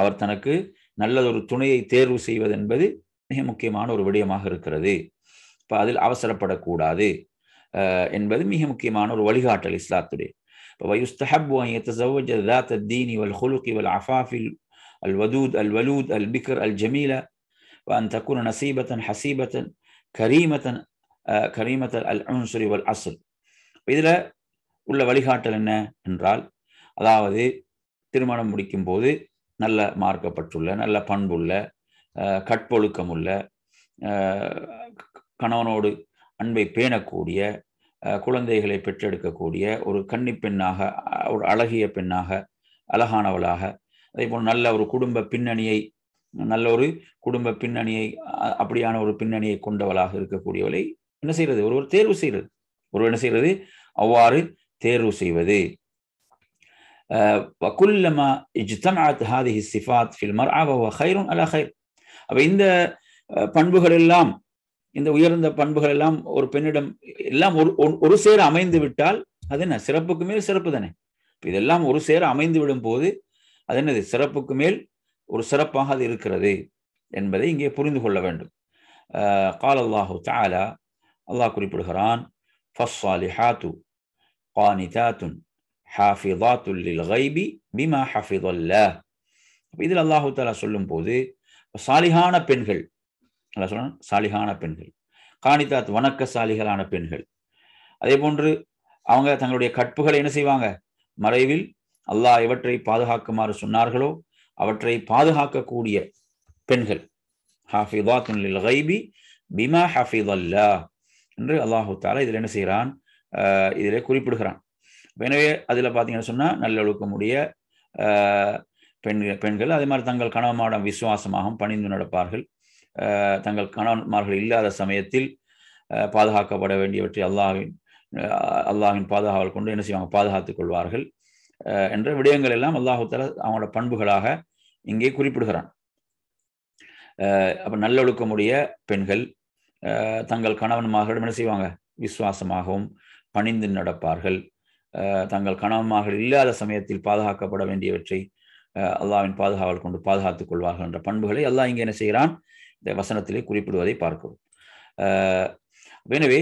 அவர் தனக்கு நல்லதொரு துணையை தேர்வு செய்வது என்பது மிக முக்கியமான ஒரு விடயமாக இருக்கிறது இப்போ அதில் அவசரப்படக்கூடாது என்பது மிக முக்கியமான ஒரு வழிகாட்டல் இஸ்லாத்துடைய ويستحب أن يتزوج ذات الدين والخلق والعفاف الودود الولود البكر الجميلة وأن تكون نسيبة حسيبة كريمة கரீமத்தல் அல் அன்சுரி வல் அசுல் இதில் உள்ள வழிகாட்டல் என்ன என்றால் அதாவது திருமணம் முடிக்கும் போது நல்ல மார்க்கப்பட்டுள்ள நல்ல பண்புள்ள கட்பொழுக்கமுள்ள கணவனோடு அன்பை பேணக்கூடிய குழந்தைகளை பெற்றெடுக்கக்கூடிய ஒரு கன்னி பெண்ணாக ஒரு அழகிய பெண்ணாக அழகானவளாக அதே போல் நல்ல ஒரு குடும்ப பின்னணியை நல்ல ஒரு குடும்ப பின்னணியை அப்படியான ஒரு பின்னணியை கொண்டவளாக இருக்கக்கூடியவளை என்ன செய்கிறது ஒருவர் தேர்வு செய்கிறது ஒருவர் என்ன செய்கிறது அவ்வாறு தேர்வு செய்வது வகுல்லமா ஹாதிஹி சிஃபாத் ஹைருன் இந்த பண்புகள் எல்லாம் இந்த உயர்ந்த பண்புகள் எல்லாம் ஒரு பெண்ணிடம் எல்லாம் ஒரு ஒரு சேர அமைந்து விட்டால் அது என்ன சிறப்புக்கு மேல் சிறப்பு தானே இதெல்லாம் ஒரு சேர அமைந்து விடும் போது அது என்னது சிறப்புக்கு மேல் ஒரு சிறப்பாக அது இருக்கிறது என்பதை இங்கே புரிந்து கொள்ள வேண்டும் கால் அல்லாஹு தாலா அல்லாஹ் குறிப்பிடுகிறான் பிமா இதில் அல்லாஹு தாலா சொல்லும்போது சாலிகான பெண்கள் நல்லா சொல்லணும் சாலிகான பெண்கள் காணித்தாத் வணக்க சாலிகளான பெண்கள் அதே போன்று அவங்க தங்களுடைய கற்புகளை என்ன செய்வாங்க மறைவில் அல்லாஹ் எவற்றை பாதுகாக்குமாறு சொன்னார்களோ அவற்றை பாதுகாக்கக்கூடிய பெண்கள் ஹாஃபிதாத்துனில் கைபி பிமா ஹாஃபித் அல்லா என்று அல்லாஹு தாலா இதில் என்ன செய்கிறான் இதில் குறிப்பிடுகிறான் எனவே அதில் பார்த்தீங்கன்னு சொன்னால் நல்லொழுக்கமுடைய பெண்கள் பெண்கள் அதே மாதிரி தங்கள் கணவமாடம் விசுவாசமாகவும் பணிந்து நடப்பார்கள் தங்கள் கணவன்மார்கள் இல்லாத சமயத்தில் பாதுகாக்கப்பட வேண்டியவற்றை அல்லாஹின் அல்லாஹின் பாதுகாவல் கொண்டு என்ன செய்வாங்க பாதுகாத்துக் கொள்வார்கள் என்ற விடயங்கள் எல்லாம் அல்லாஹுத்தால அவங்களோட பண்புகளாக இங்கே குறிப்பிடுகிறான் அப்ப நல்லொழுக்கமுடைய பெண்கள் தங்கள் கணவன்மார்களிடம் என்ன செய்வாங்க விசுவாசமாகவும் பணிந்து நடப்பார்கள் தங்கள் கணவன்மார்கள் இல்லாத சமயத்தில் பாதுகாக்கப்பட வேண்டியவற்றை அல்லாவின் பாதுகாவல் கொண்டு பாதுகாத்துக் கொள்வார்கள் என்ற பண்புகளை அல்லாஹ் இங்கே என்ன செய்கிறான் இந்த வசனத்திலே குறிப்பிடுவதை பார்க்கிறோம் எனவே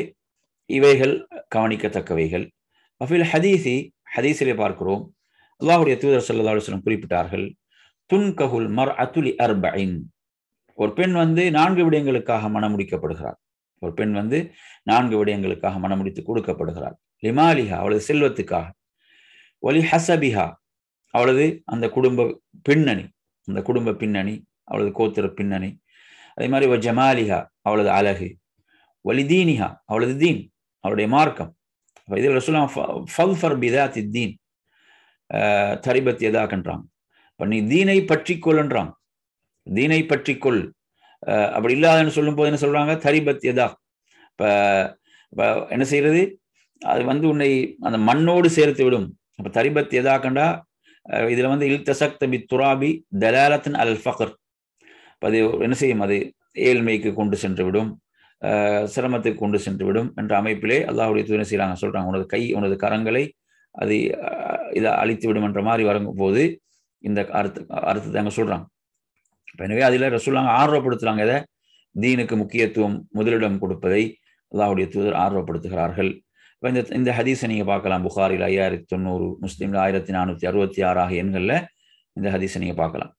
இவைகள் கவனிக்கத்தக்கவைகள் அஃபில் ஹதீசி ஹதீஸிலே பார்க்கிறோம் அல்லாஹுடைய தூதர் சல்லா குறிப்பிட்டார்கள் துன் கஹுல் மர் அத்துலி அர்பைன் ஒரு பெண் வந்து நான்கு விடயங்களுக்காக மனமுடிக்கப்படுகிறார் ஒரு பெண் வந்து நான்கு விடயங்களுக்காக மனமுடித்து கொடுக்கப்படுகிறார் லிமாலிஹா அவளது செல்வத்துக்காக ஒலி ஹசபிஹா அவளது அந்த குடும்ப பின்னணி அந்த குடும்ப பின்னணி அவளது கோத்திர பின்னணி அதே மாதிரி ஒரு ஜமாலிஹா அவளது அழகு வலிதீனிஹா அவளது தீன் அவளுடைய மார்க்கம் அப்போ இதில் ரசூலாம் ஃபல் ஃபர் தி தீன் தரிபத் எதாக்குன்றாங்க இப்போ நீ தீனை பற்றி கொள்ன்றான் தீனை பற்றி கொள் அப்படி இல்லாதன்னு சொல்லும்போது என்ன சொல்கிறாங்க தரிபத் எதா இப்போ என்ன செய்கிறது அது வந்து உன்னை அந்த மண்ணோடு சேர்த்து விடும் அப்போ தரிபத் எதாக்கண்டா இதில் வந்து இல் தசக்த பி துராபி தலாலத்தன் அல் ஃபக்ர் பதிவு என்ன செய்யும் அது ஏழ்மைக்கு கொண்டு சென்று விடும் சிரமத்துக்கு கொண்டு சென்று விடும் என்ற அமைப்பிலே அல்லாஹுடைய துணை செய்கிறாங்க சொல்கிறாங்க உனது கை உனது கரங்களை அது இதை அழித்து விடும் என்ற மாதிரி வரங்கும் போது இந்த அர்த்த அர்த்தத்தை அங்கே சொல்கிறாங்க எனவே அதில் ரசூலாங்க ஆர்வப்படுத்துகிறாங்க இதை தீனுக்கு முக்கியத்துவம் முதலிடம் கொடுப்பதை அல்லாஹுடைய தூதர் ஆர்வப்படுத்துகிறார்கள் இப்போ இந்த இந்த ஹதீஸை நீங்கள் பார்க்கலாம் புகாரில் ஐயாயிரத்தி தொண்ணூறு முஸ்லீமில் ஆயிரத்தி நானூற்றி அறுபத்தி ஆறு ஆகிய எண்களில் இந்த ஹதீஸை நீங்கள் பார்க்கலாம்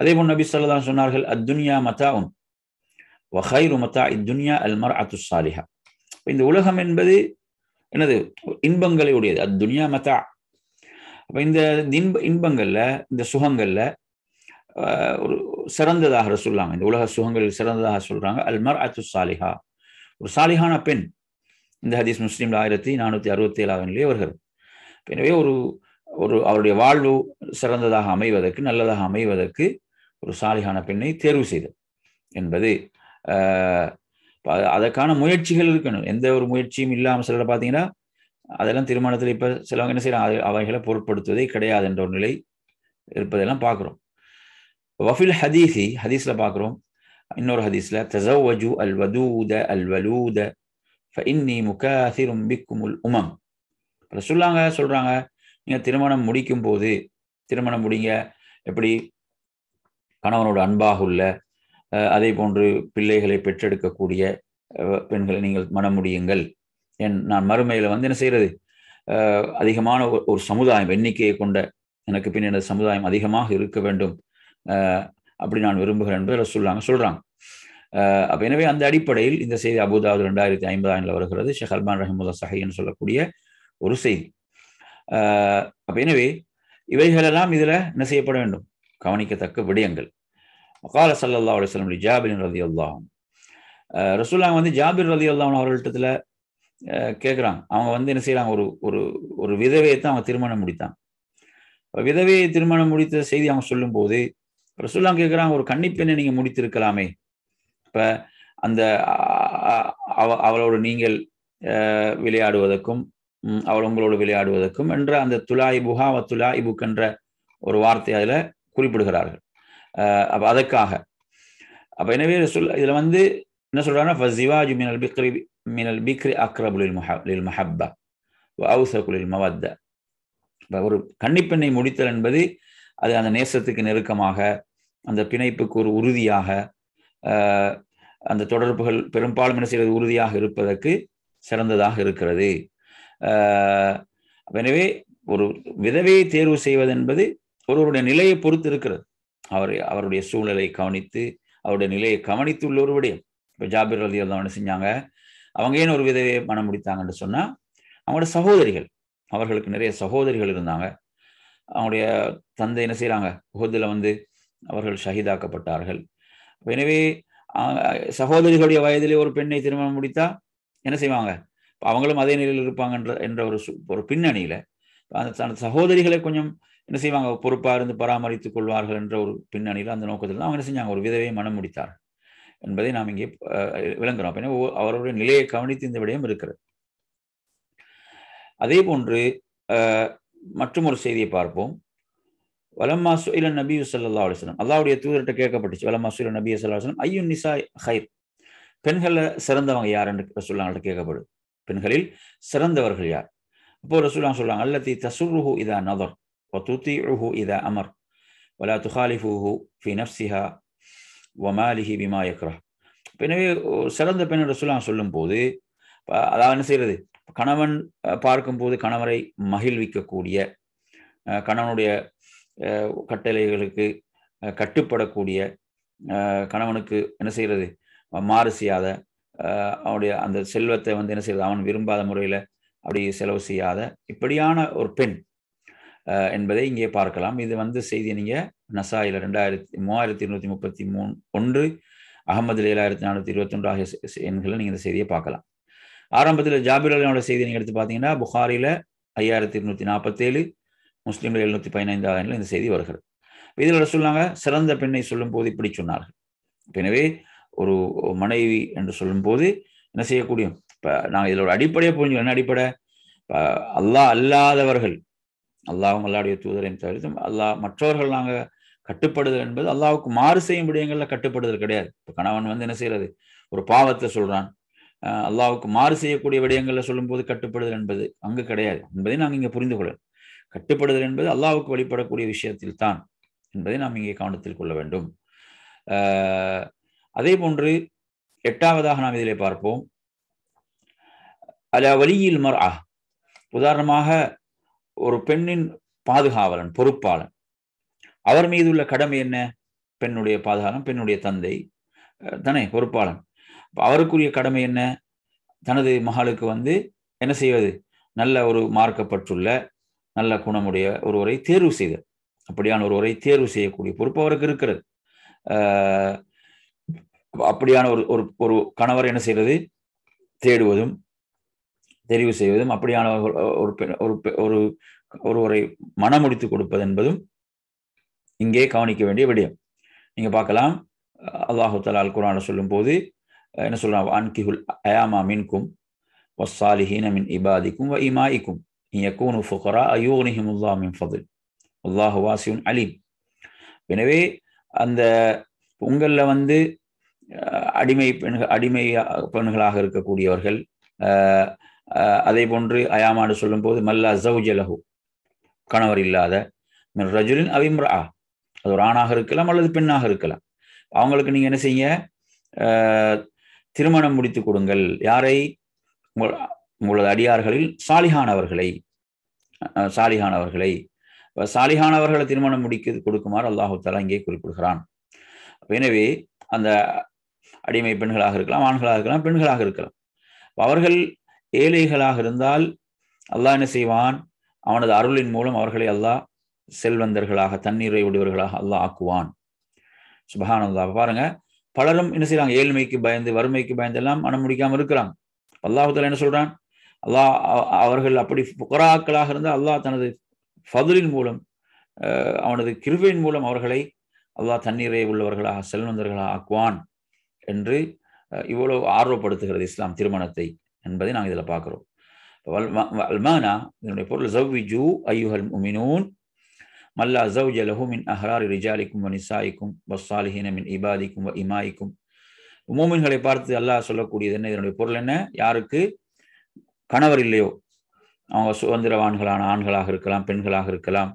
அதே போல் நபி சொல்லலாம் சொன்னார்கள் அத்துன்யா மதா உன் வஹைரு மதா இத்துன்யா அல் மர் அத்து சாலிஹா இந்த உலகம் என்பது என்னது இன்பங்களை உடையது அத்துன்யா மதா அப்போ இந்த இன்ப இன்பங்களில் இந்த சுகங்களில் ஒரு சிறந்ததாக சொல்லாங்க இந்த உலக சுகங்களில் சிறந்ததாக சொல்கிறாங்க அல் மர் அத்து சாலிஹா ஒரு சாலிஹான பெண் இந்த ஹதீஸ் முஸ்லீம்ல ஆயிரத்தி நானூற்றி அறுபத்தி ஏழாவது நிலையே வருகிறது எனவே ஒரு ஒரு அவருடைய வாழ்வு சிறந்ததாக அமைவதற்கு நல்லதாக அமைவதற்கு ஒரு சாலிகான பெண்ணை தேர்வு செய்தல் என்பது அதற்கான முயற்சிகள் இருக்கணும் எந்த ஒரு முயற்சியும் இல்லாமல் சிலர் பார்த்தீங்கன்னா அதெல்லாம் திருமணத்தில் இப்போ சிலவங்க என்ன செய்யறாங்க அவைகளை பொருட்படுத்துவதே கிடையாது என்ற ஒரு நிலை இருப்பதெல்லாம் பார்க்குறோம் வஃபில் ஹதீஸி ஹதீஸில் பார்க்குறோம் இன்னொரு ஹதீஸில் தசவஜு அல் வதூத அல் வலூத இன்னி முகாசிரும் பிக்கும் உல் உமம் சொல்லாங்க சொல்கிறாங்க நீங்கள் திருமணம் முடிக்கும் போது திருமணம் முடிங்க எப்படி கணவனோட அன்பாக உள்ள அதே போன்று பிள்ளைகளை பெற்றெடுக்கக்கூடிய பெண்களை நீங்கள் முடியுங்கள் என் நான் மறுமையில் வந்து என்ன செய்கிறது அதிகமான ஒரு சமுதாயம் எண்ணிக்கையை கொண்ட எனக்கு பின் எனது சமுதாயம் அதிகமாக இருக்க வேண்டும் அப்படி நான் விரும்புகிறேன் என்பதை சொல்லாங்க சொல்கிறாங்க அப்போ எனவே அந்த அடிப்படையில் இந்த செய்தி அபுதாபு ரெண்டாயிரத்தி ஐம்பதாயிரம்ல வருகிறது ஷேக் அல்மான் ரஹமுல்லா சஹின்னு சொல்லக்கூடிய ஒரு செய்தி அப்போ எனவே இவைகளெல்லாம் இதில் என்ன செய்யப்பட வேண்டும் கவனிக்கத்தக்க விடயங்கள் மக்கால சல்லா முடியும் ஜாபின் ரதி அல்லாஹும் ரசூல்லாங்க வந்து ஜாபிர் ரதி அல்லாஹன் அவர்கள்ட்டத்தில் கேட்குறாங்க அவங்க வந்து என்ன செய்கிறாங்க ஒரு ஒரு ஒரு விதவையை தான் அவங்க திருமணம் முடித்தாங்க விதவையை திருமணம் முடித்த செய்தி அவங்க சொல்லும்போது ரசூல்லாம் கேட்குறாங்க ஒரு கன்னிப்பெண்ணை நீங்கள் முடித்திருக்கலாமே இப்போ அந்த அவ அவளோடு நீங்கள் விளையாடுவதற்கும் அவள் உங்களோடு விளையாடுவதற்கும் என்ற அந்த துலாய் இபுஹா துலா இபுக் என்ற ஒரு வார்த்தை அதில் குறிப்பிடுகிறார்கள் அப்போ அதற்காக அப்போ எனவே சொல் இதில் வந்து என்ன சொல்கிறாங்கன்னா ஃபசிவாஜு மினல் பிக்ரி மினல் பிக்ரி அக்ரபுலில் மஹா லில் மஹப்பா அவுசகுலில் மவத்த இப்போ ஒரு கன்னிப்பெண்ணை முடித்தல் என்பது அது அந்த நேசத்துக்கு நெருக்கமாக அந்த பிணைப்புக்கு ஒரு உறுதியாக அந்த தொடர்புகள் பெரும்பாலும் என்ன செய்வது உறுதியாக இருப்பதற்கு சிறந்ததாக இருக்கிறது எனவே ஒரு விதவையை தேர்வு செய்வது என்பது ஒருவருடைய நிலையை பொறுத்து இருக்கிறது அவர் அவருடைய சூழ்நிலையை கவனித்து அவருடைய நிலையை கவனித்து உள்ள ஒருவடைய இப்போ ஜாபிர் ரதி என்ன செஞ்சாங்க அவங்க ஏன் ஒரு விதவையை மனம் முடித்தாங்கன்னு சொன்னால் அவங்களோட சகோதரிகள் அவர்களுக்கு நிறைய சகோதரிகள் இருந்தாங்க அவங்களுடைய தந்தை என்ன செய்கிறாங்க உகதில் வந்து அவர்கள் ஷஹீதாக்கப்பட்டார்கள் எனவே சகோதரிகளுடைய வயதிலே ஒரு பெண்ணை திருமணம் முடித்தா என்ன செய்வாங்க அவங்களும் அதே நிலையில் இருப்பாங்கன்ற என்ற ஒரு ஒரு பின்னணியில் அந்த சகோதரிகளை கொஞ்சம் என்ன செய்வாங்க பொறுப்பாக இருந்து பராமரித்துக் கொள்வார்கள் என்ற ஒரு பின்னணியில் அந்த நோக்கத்தில் அவங்க என்ன செஞ்சாங்க ஒரு விதவை மனம் முடித்தார் என்பதை நாம் இங்கே விளங்குறோம் அப்படின்னா அவருடைய நிலையை கவனித்து இந்த விடயம் இருக்கிறது அதே போன்று மற்றும் ஒரு செய்தியை பார்ப்போம் வலம்மா சுயில நபி சல்லா அலுவலம் அல்லாவுடைய தூதர்கிட்ட கேட்கப்பட்டுச்சு வலம்மா சுயில நபி சல்லாஹம் ஐயு நிசா ஹைர் பெண்களில் சிறந்தவங்க யார் என்று சொல்லாங்கள்ட்ட கேட்கப்படுது பெண்களில் சிறந்தவர்கள் யார் அப்போ ரசூல்லாம் சொல்லுவாங்க அல்லத்தி தசுருஹு இதா நதர் وتطيعه إذا أمر ولا تخالفه في نفسها وماله بما يكره எனவே சிறந்த பெண் ரசூலாம் சொல்லும்போது அதாவது என்ன செய்யறது கணவன் பார்க்கும்போது கணவரை மகிழ்விக்கக்கூடிய கணவனுடைய கட்டளைகளுக்கு கட்டுப்படக்கூடிய கணவனுக்கு என்ன செய்யறது மாறு செய்யாத அவனுடைய அந்த செல்வத்தை வந்து என்ன செய்யறது அவன் விரும்பாத முறையில் அப்படி செலவு செய்யாத இப்படியான ஒரு பெண் என்பதை இங்கே பார்க்கலாம் இது வந்து செய்தி நீங்கள் நசாயில் ரெண்டாயிரத்தி மூவாயிரத்தி இருநூத்தி முப்பத்தி மூணு ஒன்று அகமதுல ஏழாயிரத்தி நானூற்றி இருபத்தொன்று ஆகிய எண்களில் நீங்கள் இந்த செய்தியை பார்க்கலாம் ஆரம்பத்தில் ஜாபிர் அலியோட செய்தி நீங்கள் எடுத்து பார்த்தீங்கன்னா புகாரில ஐயாயிரத்தி இருநூத்தி நாற்பத்தேழு முஸ்லீம்கள் எழுநூற்றி பதினைந்து ஆயிரங்களில் இந்த செய்தி வருகிறது இதில் சொன்னாங்க சிறந்த பெண்ணை சொல்லும்போது இப்படி சொன்னார்கள் எனவே ஒரு மனைவி என்று சொல்லும்போது என்ன செய்யக்கூடிய இப்போ நாங்கள் இதில் ஒரு அடிப்படையை புரிஞ்சுக்கோ என்ன அடிப்படை அல்லாஹ் அல்லாதவர்கள் அல்லாவும் அல்லாவுடைய என்று தவிர்த்தும் அல்லாஹ் மற்றவர்கள் நாங்கள் கட்டுப்படுதல் என்பது அல்லாவுக்கு மாறு செய்யும் விடயங்களில் கட்டுப்படுதல் கிடையாது இப்போ கணவன் வந்து என்ன செய்யறது ஒரு பாவத்தை சொல்கிறான் அல்லாவுக்கு மாறு செய்யக்கூடிய விடயங்களில் சொல்லும்போது கட்டுப்படுதல் என்பது அங்கு கிடையாது என்பதை நாங்கள் இங்கே புரிந்து கொள்ளணும் கட்டுப்படுதல் என்பது அல்லாவுக்கு வழிபடக்கூடிய விஷயத்தில் தான் என்பதை நாம் இங்கே கவனத்தில் கொள்ள வேண்டும் அதே போன்று எட்டாவதாக நாம் இதிலே பார்ப்போம் அல வழியில் மர் ஆ உதாரணமாக ஒரு பெண்ணின் பாதுகாவலன் பொறுப்பாளன் அவர் மீது உள்ள கடமை என்ன பெண்ணுடைய பாதுகாவலன் பெண்ணுடைய தந்தை தானே பொறுப்பாளன் அவருக்குரிய கடமை என்ன தனது மகளுக்கு வந்து என்ன செய்வது நல்ல ஒரு மார்க்கப்பட்டுள்ள நல்ல குணமுடைய ஒருவரை தேர்வு செய்த அப்படியான ஒருவரை தேர்வு செய்யக்கூடிய பொறுப்பு அவருக்கு இருக்கிறது அப்படியான ஒரு ஒரு கணவர் என்ன செய்யறது தேடுவதும் தெரிவு செய்வதும் அப்படியான ஒரு ஒரு ஒருவரை மனமுடித்து கொடுப்பது என்பதும் இங்கே கவனிக்க வேண்டிய விடயம் நீங்கள் பார்க்கலாம் அல்லாஹு தலால் குரான போது என்ன சொல்கிறான் அன்கிஹுல் அயாமா மின்கும் வசாலிஹீன மின் இபாதிக்கும் இமாயிக்கும் இயக்கூனு ஃபுகரா அயூனிஹிம் மின் ஃபதுல் உல்லாஹு வாசியுன் அலீம் எனவே அந்த உங்களில் வந்து அடிமை பெண்கள் அடிமை பெண்களாக இருக்கக்கூடியவர்கள் அதே போன்று அயாமாடு போது மல்லா ஜவுஜலஹு கணவர் இல்லாத மின் ரஜுலின் அவிம்ரா அது ஒரு ஆணாக இருக்கலாம் அல்லது பெண்ணாக இருக்கலாம் அவங்களுக்கு நீங்கள் என்ன செய்ய திருமணம் முடித்து கொடுங்கள் யாரை உங்கள் உங்களது அடியார்களில் சாலிஹானவர்களை சாலிஹானவர்களை சாலிஹானவர்களை திருமணம் முடிக்க கொடுக்குமாறு அல்லாஹு தாலா இங்கே குறிப்பிடுகிறான் எனவே அந்த அடிமை பெண்களாக இருக்கலாம் ஆண்களாக இருக்கலாம் பெண்களாக இருக்கலாம் அவர்கள் ஏழைகளாக இருந்தால் அல்லாஹ் என்ன செய்வான் அவனது அருளின் மூலம் அவர்களை அல்லாஹ் செல்வந்தர்களாக தண்ணீரை உடையவர்களாக அல்லாஹ் ஆக்குவான் சுபகானந்தா பாருங்க பலரும் என்ன செய்யறாங்க ஏழ்மைக்கு பயந்து வறுமைக்கு பயந்து எல்லாம் மனம் முடிக்காம இருக்கிறாங்க அல்லாஹத்துல என்ன சொல்றான் அல்லாஹ் அவர்கள் அப்படி புகராக்களாக இருந்தால் அல்லாஹ் தனது ஃபதுலின் மூலம் அவனது கிருவையின் மூலம் அவர்களை அல்லாஹ் தண்ணீரை உள்ளவர்களாக செல்வந்தர்களாக ஆக்குவான் என்று இவ்வளவு ஆர்வப்படுத்துகிறது இஸ்லாம் திருமணத்தை என்பதை நாங்கள் இதில் பார்க்குறோம் அல்மானா இதனுடைய பொருள் ஜூ ஐயுஹல் முமினூன் மல்லா ஜவ் லஹு மின் அஹ்ரார் ரிஜாலிக்கும் வ நிசாய்க்கும் வஸ்ஸாலிஹின மின் இபாதிக்கும் வ இமாய்க்கும் மூமின்களை பார்த்து அல்லாஹ் சொல்லக்கூடியது என்ன இதனுடைய பொருள் என்ன யாருக்கு கணவர் இல்லையோ அவங்க சுதந்திரவான்களான ஆண்களாக இருக்கலாம் பெண்களாக இருக்கலாம்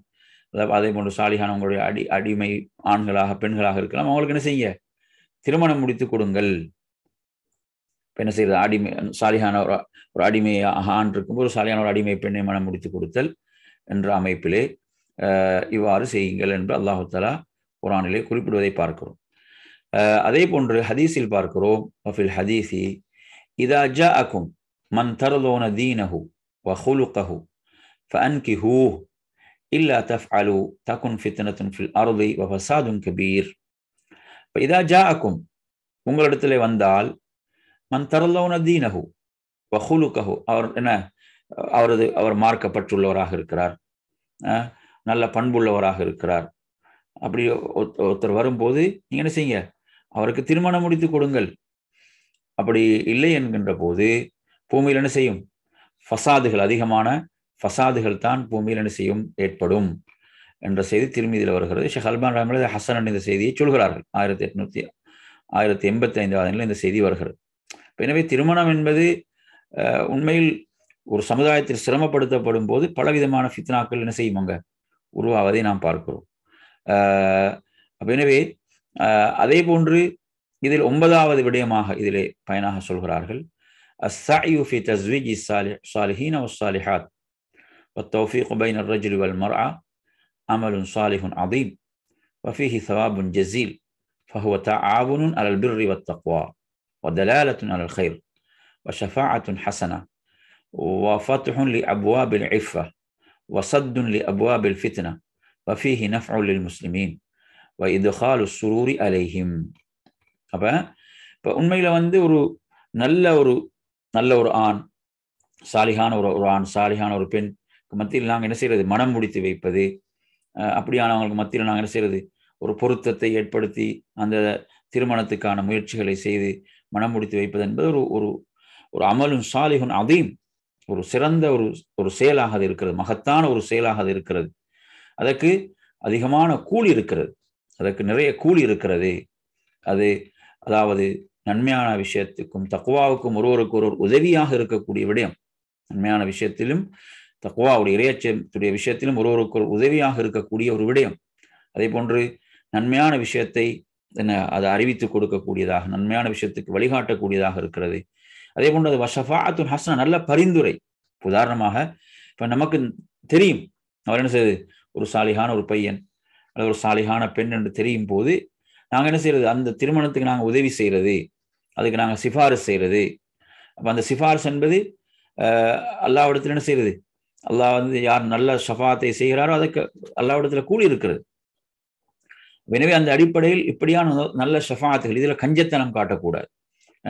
அதே போன்று சாலிகான உங்களுடைய அடி அடிமை ஆண்களாக பெண்களாக இருக்கலாம் அவங்களுக்கு என்ன செய்ய திருமணம் முடித்து கொடுங்கள் என்ன செய்யறது அடிமை சாலியான ஒரு ஒரு அடிமை ஆண் இருக்கும்போது சாலியான ஒரு அடிமை பெண்ணை மனம் முடித்து கொடுத்தல் என்ற அமைப்பிலே இவ்வாறு செய்யுங்கள் என்று அல்லாஹு தலா குரானிலே குறிப்பிடுவதை பார்க்கிறோம் அதே போன்று ஹதீஸில் பார்க்கிறோம் வஃபில் ஹதீஸி இதா ஜா அக்கும் மன் தரலோன தீனஹு வஹுலுகஹு ஹூ இல்லா தஃப் அலு தகுன் ஃபித்னத்துன் ஃபில் அருளி வஃசாதுன் கபீர் இப்போ இதா ஜா அகும் உங்களிடத்தில் வந்தால் மன் தரல்லவுன தீனஹு அவர் என்ன அவரது அவர் மார்க்கப்பட்டுள்ளவராக இருக்கிறார் நல்ல பண்புள்ளவராக இருக்கிறார் அப்படி ஒருத்தர் வரும்போது நீங்கள் என்ன செய்யுங்க அவருக்கு திருமணம் முடித்து கொடுங்கள் அப்படி இல்லை என்கின்ற போது பூமியில் என்ன செய்யும் ஃபசாதுகள் அதிகமான ஃபசாதுகள் தான் பூமியில் என்ன செய்யும் ஏற்படும் என்ற செய்தி திருமீதியில் வருகிறது ஷே ஹல்மான் ரஹமது ஹசன் இந்த செய்தியை சொல்கிறார்கள் ஆயிரத்தி எட்நூத்தி ஆயிரத்தி எண்பத்தி ஐந்தாவது இந்த செய்தி வருகிறது எனவே திருமணம் என்பது உண்மையில் ஒரு சமுதாயத்தில் சிரமப்படுத்தப்படும் போது பலவிதமான ஃபித்னாக்கள் என்ன செய்யும் அங்கே உருவாவதை நாம் பார்க்கிறோம் எனவே அதே போன்று இதில் ஒன்பதாவது விடயமாக இதிலே பயனாக சொல்கிறார்கள் السعي في تزويج الصالحين والصالحات والتوفيق بين الرجل والمرأة عمل صالح عظيم وفيه ثواب جزيل فهو تعاون على البر والتقوى ودلالة على الخير وشفاعة حسنة وفتح لأبواب العفة وصد لأبواب الفتنة وفيه نفع للمسلمين وإدخال السرور عليهم அப்ப இப்போ உண்மையில் வந்து ஒரு நல்ல ஒரு நல்ல ஒரு ஆண் சாலிகான ஒரு ஒரு ஆண் சாலிகான ஒரு பெண் மத்தியில் நாங்கள் என்ன செய்யறது மனம் முடித்து வைப்பது அப்படியானவங்களுக்கு மத்தியில் நாங்கள் என்ன செய்யறது ஒரு பொருத்தத்தை ஏற்படுத்தி அந்த திருமணத்துக்கான முயற்சிகளை செய்து மனம் முடித்து வைப்பது என்பது ஒரு ஒரு ஒரு அமலும் சாலிகுன் அதையும் ஒரு சிறந்த ஒரு ஒரு செயலாக அது இருக்கிறது மகத்தான ஒரு செயலாக அது இருக்கிறது அதற்கு அதிகமான கூலி இருக்கிறது அதற்கு நிறைய கூலி இருக்கிறது அது அதாவது நன்மையான விஷயத்துக்கும் தக்குவாவுக்கும் ஒருவருக்கு ஒரு உதவியாக இருக்கக்கூடிய விடயம் நன்மையான விஷயத்திலும் தக்குவாவுடைய இறையச்சத்துடைய விஷயத்திலும் ஒருவருக்கு ஒரு உதவியாக இருக்கக்கூடிய ஒரு விடயம் அதே போன்று நன்மையான விஷயத்தை என்ன அதை அறிவித்து கொடுக்கக்கூடியதாக நன்மையான விஷயத்துக்கு வழிகாட்டக்கூடியதாக இருக்கிறது அதே போன்று அது வஷஃபாத்துன் ஹஸ்னா நல்ல பரிந்துரை உதாரணமாக இப்போ நமக்கு தெரியும் அவர் என்ன செய்யுது ஒரு சாலிகான ஒரு பையன் அல்லது ஒரு சாலிகான பெண் என்று தெரியும் போது நாங்கள் என்ன செய்யறது அந்த திருமணத்துக்கு நாங்கள் உதவி செய்கிறது அதுக்கு நாங்கள் சிஃபாரிசு செய்கிறது அப்போ அந்த சிஃபாரிசு என்பது அல்லாவிடத்தில் என்ன செய்யறது அல்லாஹ் வந்து யார் நல்ல ஷஃபாத்தை செய்கிறாரோ அதுக்கு அல்லாவிடத்தில் கூலி இருக்கிறது எனவே அந்த அடிப்படையில் இப்படியான நல்ல ஷஃபாத்துகள் இதில் கஞ்சத்தனம் காட்டக்கூடாது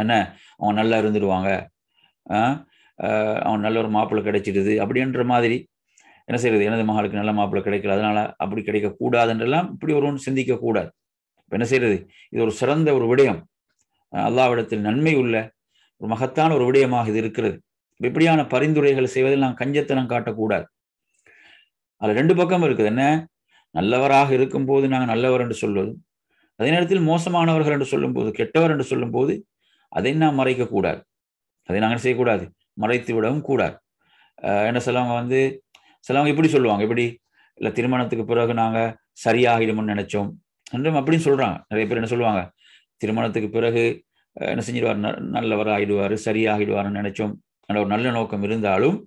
என்ன அவன் நல்லா இருந்துடுவாங்க அவன் நல்ல ஒரு மாப்பிள்ளை கிடைச்சிடுது அப்படின்ற மாதிரி என்ன செய்யறது எனது மகளுக்கு நல்ல மாப்பிள்ளை கிடைக்கல அதனால அப்படி கிடைக்கக்கூடாதுன்றெல்லாம் இப்படி ஒருவன் சிந்திக்கக்கூடாது இப்போ என்ன செய்யறது இது ஒரு சிறந்த ஒரு விடயம் அல்லாவிடத்தில் நன்மை உள்ள ஒரு மகத்தான ஒரு விடயமாக இது இருக்கிறது இப்படியான பரிந்துரைகள் செய்வதில் நாம் கஞ்சத்தனம் காட்டக்கூடாது அதில் ரெண்டு பக்கம் இருக்குது என்ன நல்லவராக இருக்கும்போது நாங்கள் நல்லவர் என்று சொல்வதும் அதே நேரத்தில் மோசமானவர்கள் என்று சொல்லும்போது கெட்டவர் என்று சொல்லும்போது அதை நாம் மறைக்கக்கூடாது அதை நாங்கள் செய்யக்கூடாது மறைத்து விடவும் கூடாது என்ன சிலவங்க வந்து சிலவங்க இப்படி சொல்லுவாங்க இப்படி இல்லை திருமணத்துக்கு பிறகு நாங்கள் சரியாகிடும்னு நினைச்சோம் என்றும் அப்படின்னு சொல்கிறாங்க நிறைய பேர் என்ன சொல்லுவாங்க திருமணத்துக்கு பிறகு என்ன செஞ்சிடுவார் நல்லவர் ஆகிடுவார் சரியாகிடுவார்னு நினைச்சோம் அந்த ஒரு நல்ல நோக்கம் இருந்தாலும்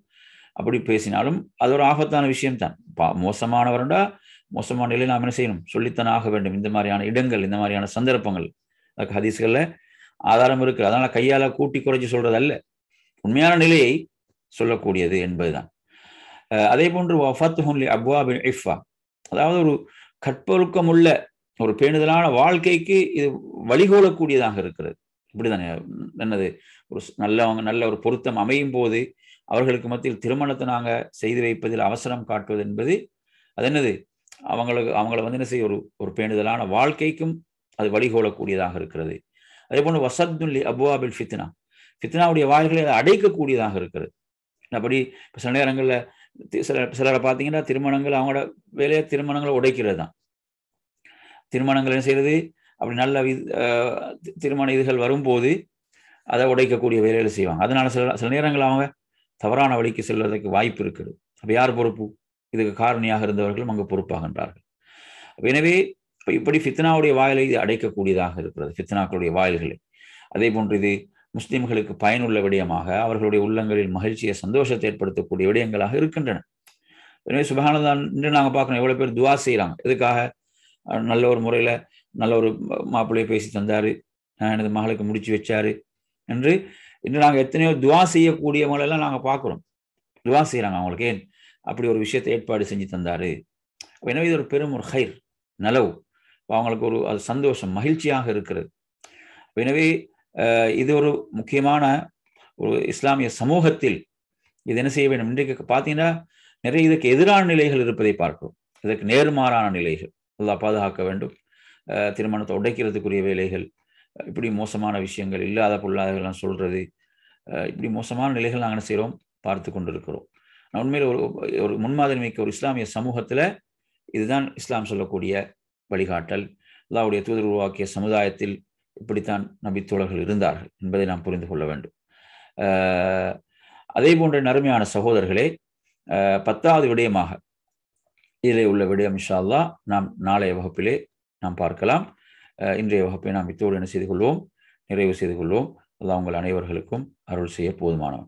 அப்படி பேசினாலும் அது ஒரு ஆபத்தான விஷயம்தான் பா மோசமானவர்டா மோசமான நிலையில் நாம் என்ன செய்யணும் சொல்லித்தான் ஆக வேண்டும் இந்த மாதிரியான இடங்கள் இந்த மாதிரியான சந்தர்ப்பங்கள் அதுக்கு ஹதீஸ்களில் ஆதாரம் இருக்குது அதனால் கையால் கூட்டி குறைச்சி சொல்கிறது அல்ல உண்மையான நிலையை சொல்லக்கூடியது என்பதுதான் அதே போன்று வஃத் ஹுன்லி அப்வா பின் இஃபா அதாவது ஒரு உள்ள ஒரு பேணுதலான வாழ்க்கைக்கு இது வழிகோலக்கூடியதாக இருக்கிறது தானே என்னது ஒரு நல்லவங்க நல்ல ஒரு பொருத்தம் அமையும் போது அவர்களுக்கு மத்தியில் திருமணத்தை நாங்கள் செய்து வைப்பதில் அவசரம் காட்டுவது என்பது அது என்னது அவங்களுக்கு அவங்கள வந்து என்ன செய்ய ஒரு ஒரு பேணுதலான வாழ்க்கைக்கும் அது வழிகோலக்கூடியதாக இருக்கிறது அதே போன்று வசத்துல்லி அபுவாபில் ஃபித்னா ஃபித்னாவுடைய வாயில்களை அதை அடைக்கக்கூடியதாக இருக்கிறது அப்படி சில நேரங்களில் சில சிலரை பார்த்தீங்கன்னா திருமணங்கள் அவங்களோட வேலையை திருமணங்களை உடைக்கிறது தான் திருமணங்கள் என்ன செய்யறது அப்படி நல்ல திருமண இதுகள் வரும்போது அதை உடைக்கக்கூடிய வேலைகளை செய்வாங்க அதனால சில சில நேரங்கள் அவங்க தவறான வழிக்கு செல்வதற்கு வாய்ப்பு இருக்குது அப்போ யார் பொறுப்பு இதுக்கு காரணியாக இருந்தவர்களும் அங்கு பொறுப்பாகின்றார்கள் எனவே இப்படி ஃபித்னாவுடைய வாயிலை இது அடைக்கக்கூடியதாக இருக்கிறது ஃபித்னாக்களுடைய வாயில்களை அதே போன்று இது முஸ்லிம்களுக்கு பயனுள்ள விடயமாக அவர்களுடைய உள்ளங்களில் மகிழ்ச்சியை சந்தோஷத்தை ஏற்படுத்தக்கூடிய விடயங்களாக இருக்கின்றன எனவே சுபகானதான் இன்று நாங்கள் பார்க்கணும் எவ்வளோ பேர் துவா செய்கிறாங்க இதுக்காக நல்ல ஒரு முறையில் நல்ல ஒரு மாப்பிள்ளையை பேசி தந்தார் எனது மகளுக்கு முடிச்சு வச்சாரு என்று இன்று நாங்கள் எத்தனையோ துவா செய்யக்கூடியவங்களெல்லாம் நாங்கள் பார்க்குறோம் துவா செய்கிறாங்க அவங்களுக்கு ஏன் அப்படி ஒரு விஷயத்தை ஏற்பாடு செஞ்சு தந்தார் எனவே இது ஒரு பெரும் ஒரு ஹைர் நலவு அவங்களுக்கு ஒரு அது சந்தோஷம் மகிழ்ச்சியாக இருக்கிறது எனவே இது ஒரு முக்கியமான ஒரு இஸ்லாமிய சமூகத்தில் இது என்ன செய்ய வேண்டும் இன்றைக்கு பார்த்தீங்கன்னா நிறைய இதற்கு எதிரான நிலைகள் இருப்பதை பார்க்கிறோம் இதற்கு நேர்மாறான நிலைகள் நல்லா பாதுகாக்க வேண்டும் திருமணத்தை உடைக்கிறதுக்குரிய வேலைகள் இப்படி மோசமான விஷயங்கள் இல்லாத பொல்லாதவர்கள்லாம் சொல்கிறது இப்படி மோசமான நிலைகள் நாங்கள் செய்கிறோம் பார்த்து கொண்டிருக்கிறோம் நான் உண்மையில் ஒரு ஒரு முன்மாதிரி மிக்க ஒரு இஸ்லாமிய சமூகத்தில் இதுதான் இஸ்லாம் சொல்லக்கூடிய வழிகாட்டல் அல்லாவுடைய தூதர் உருவாக்கிய சமுதாயத்தில் இப்படித்தான் நபித்தோழர்கள் இருந்தார்கள் என்பதை நாம் புரிந்து கொள்ள வேண்டும் அதே போன்ற நறுமையான சகோதரர்களே பத்தாவது விடயமாக இதிலே உள்ள விடயம் இன்ஷால்லா நாம் நாளைய வகுப்பிலே நாம் பார்க்கலாம் இன்றைய வகுப்பை நாம் இத்தோடு என்ன செய்து கொள்வோம் நிறைவு செய்து கொள்வோம் அதான் உங்கள் அனைவர்களுக்கும் அருள் செய்ய போதுமானவன்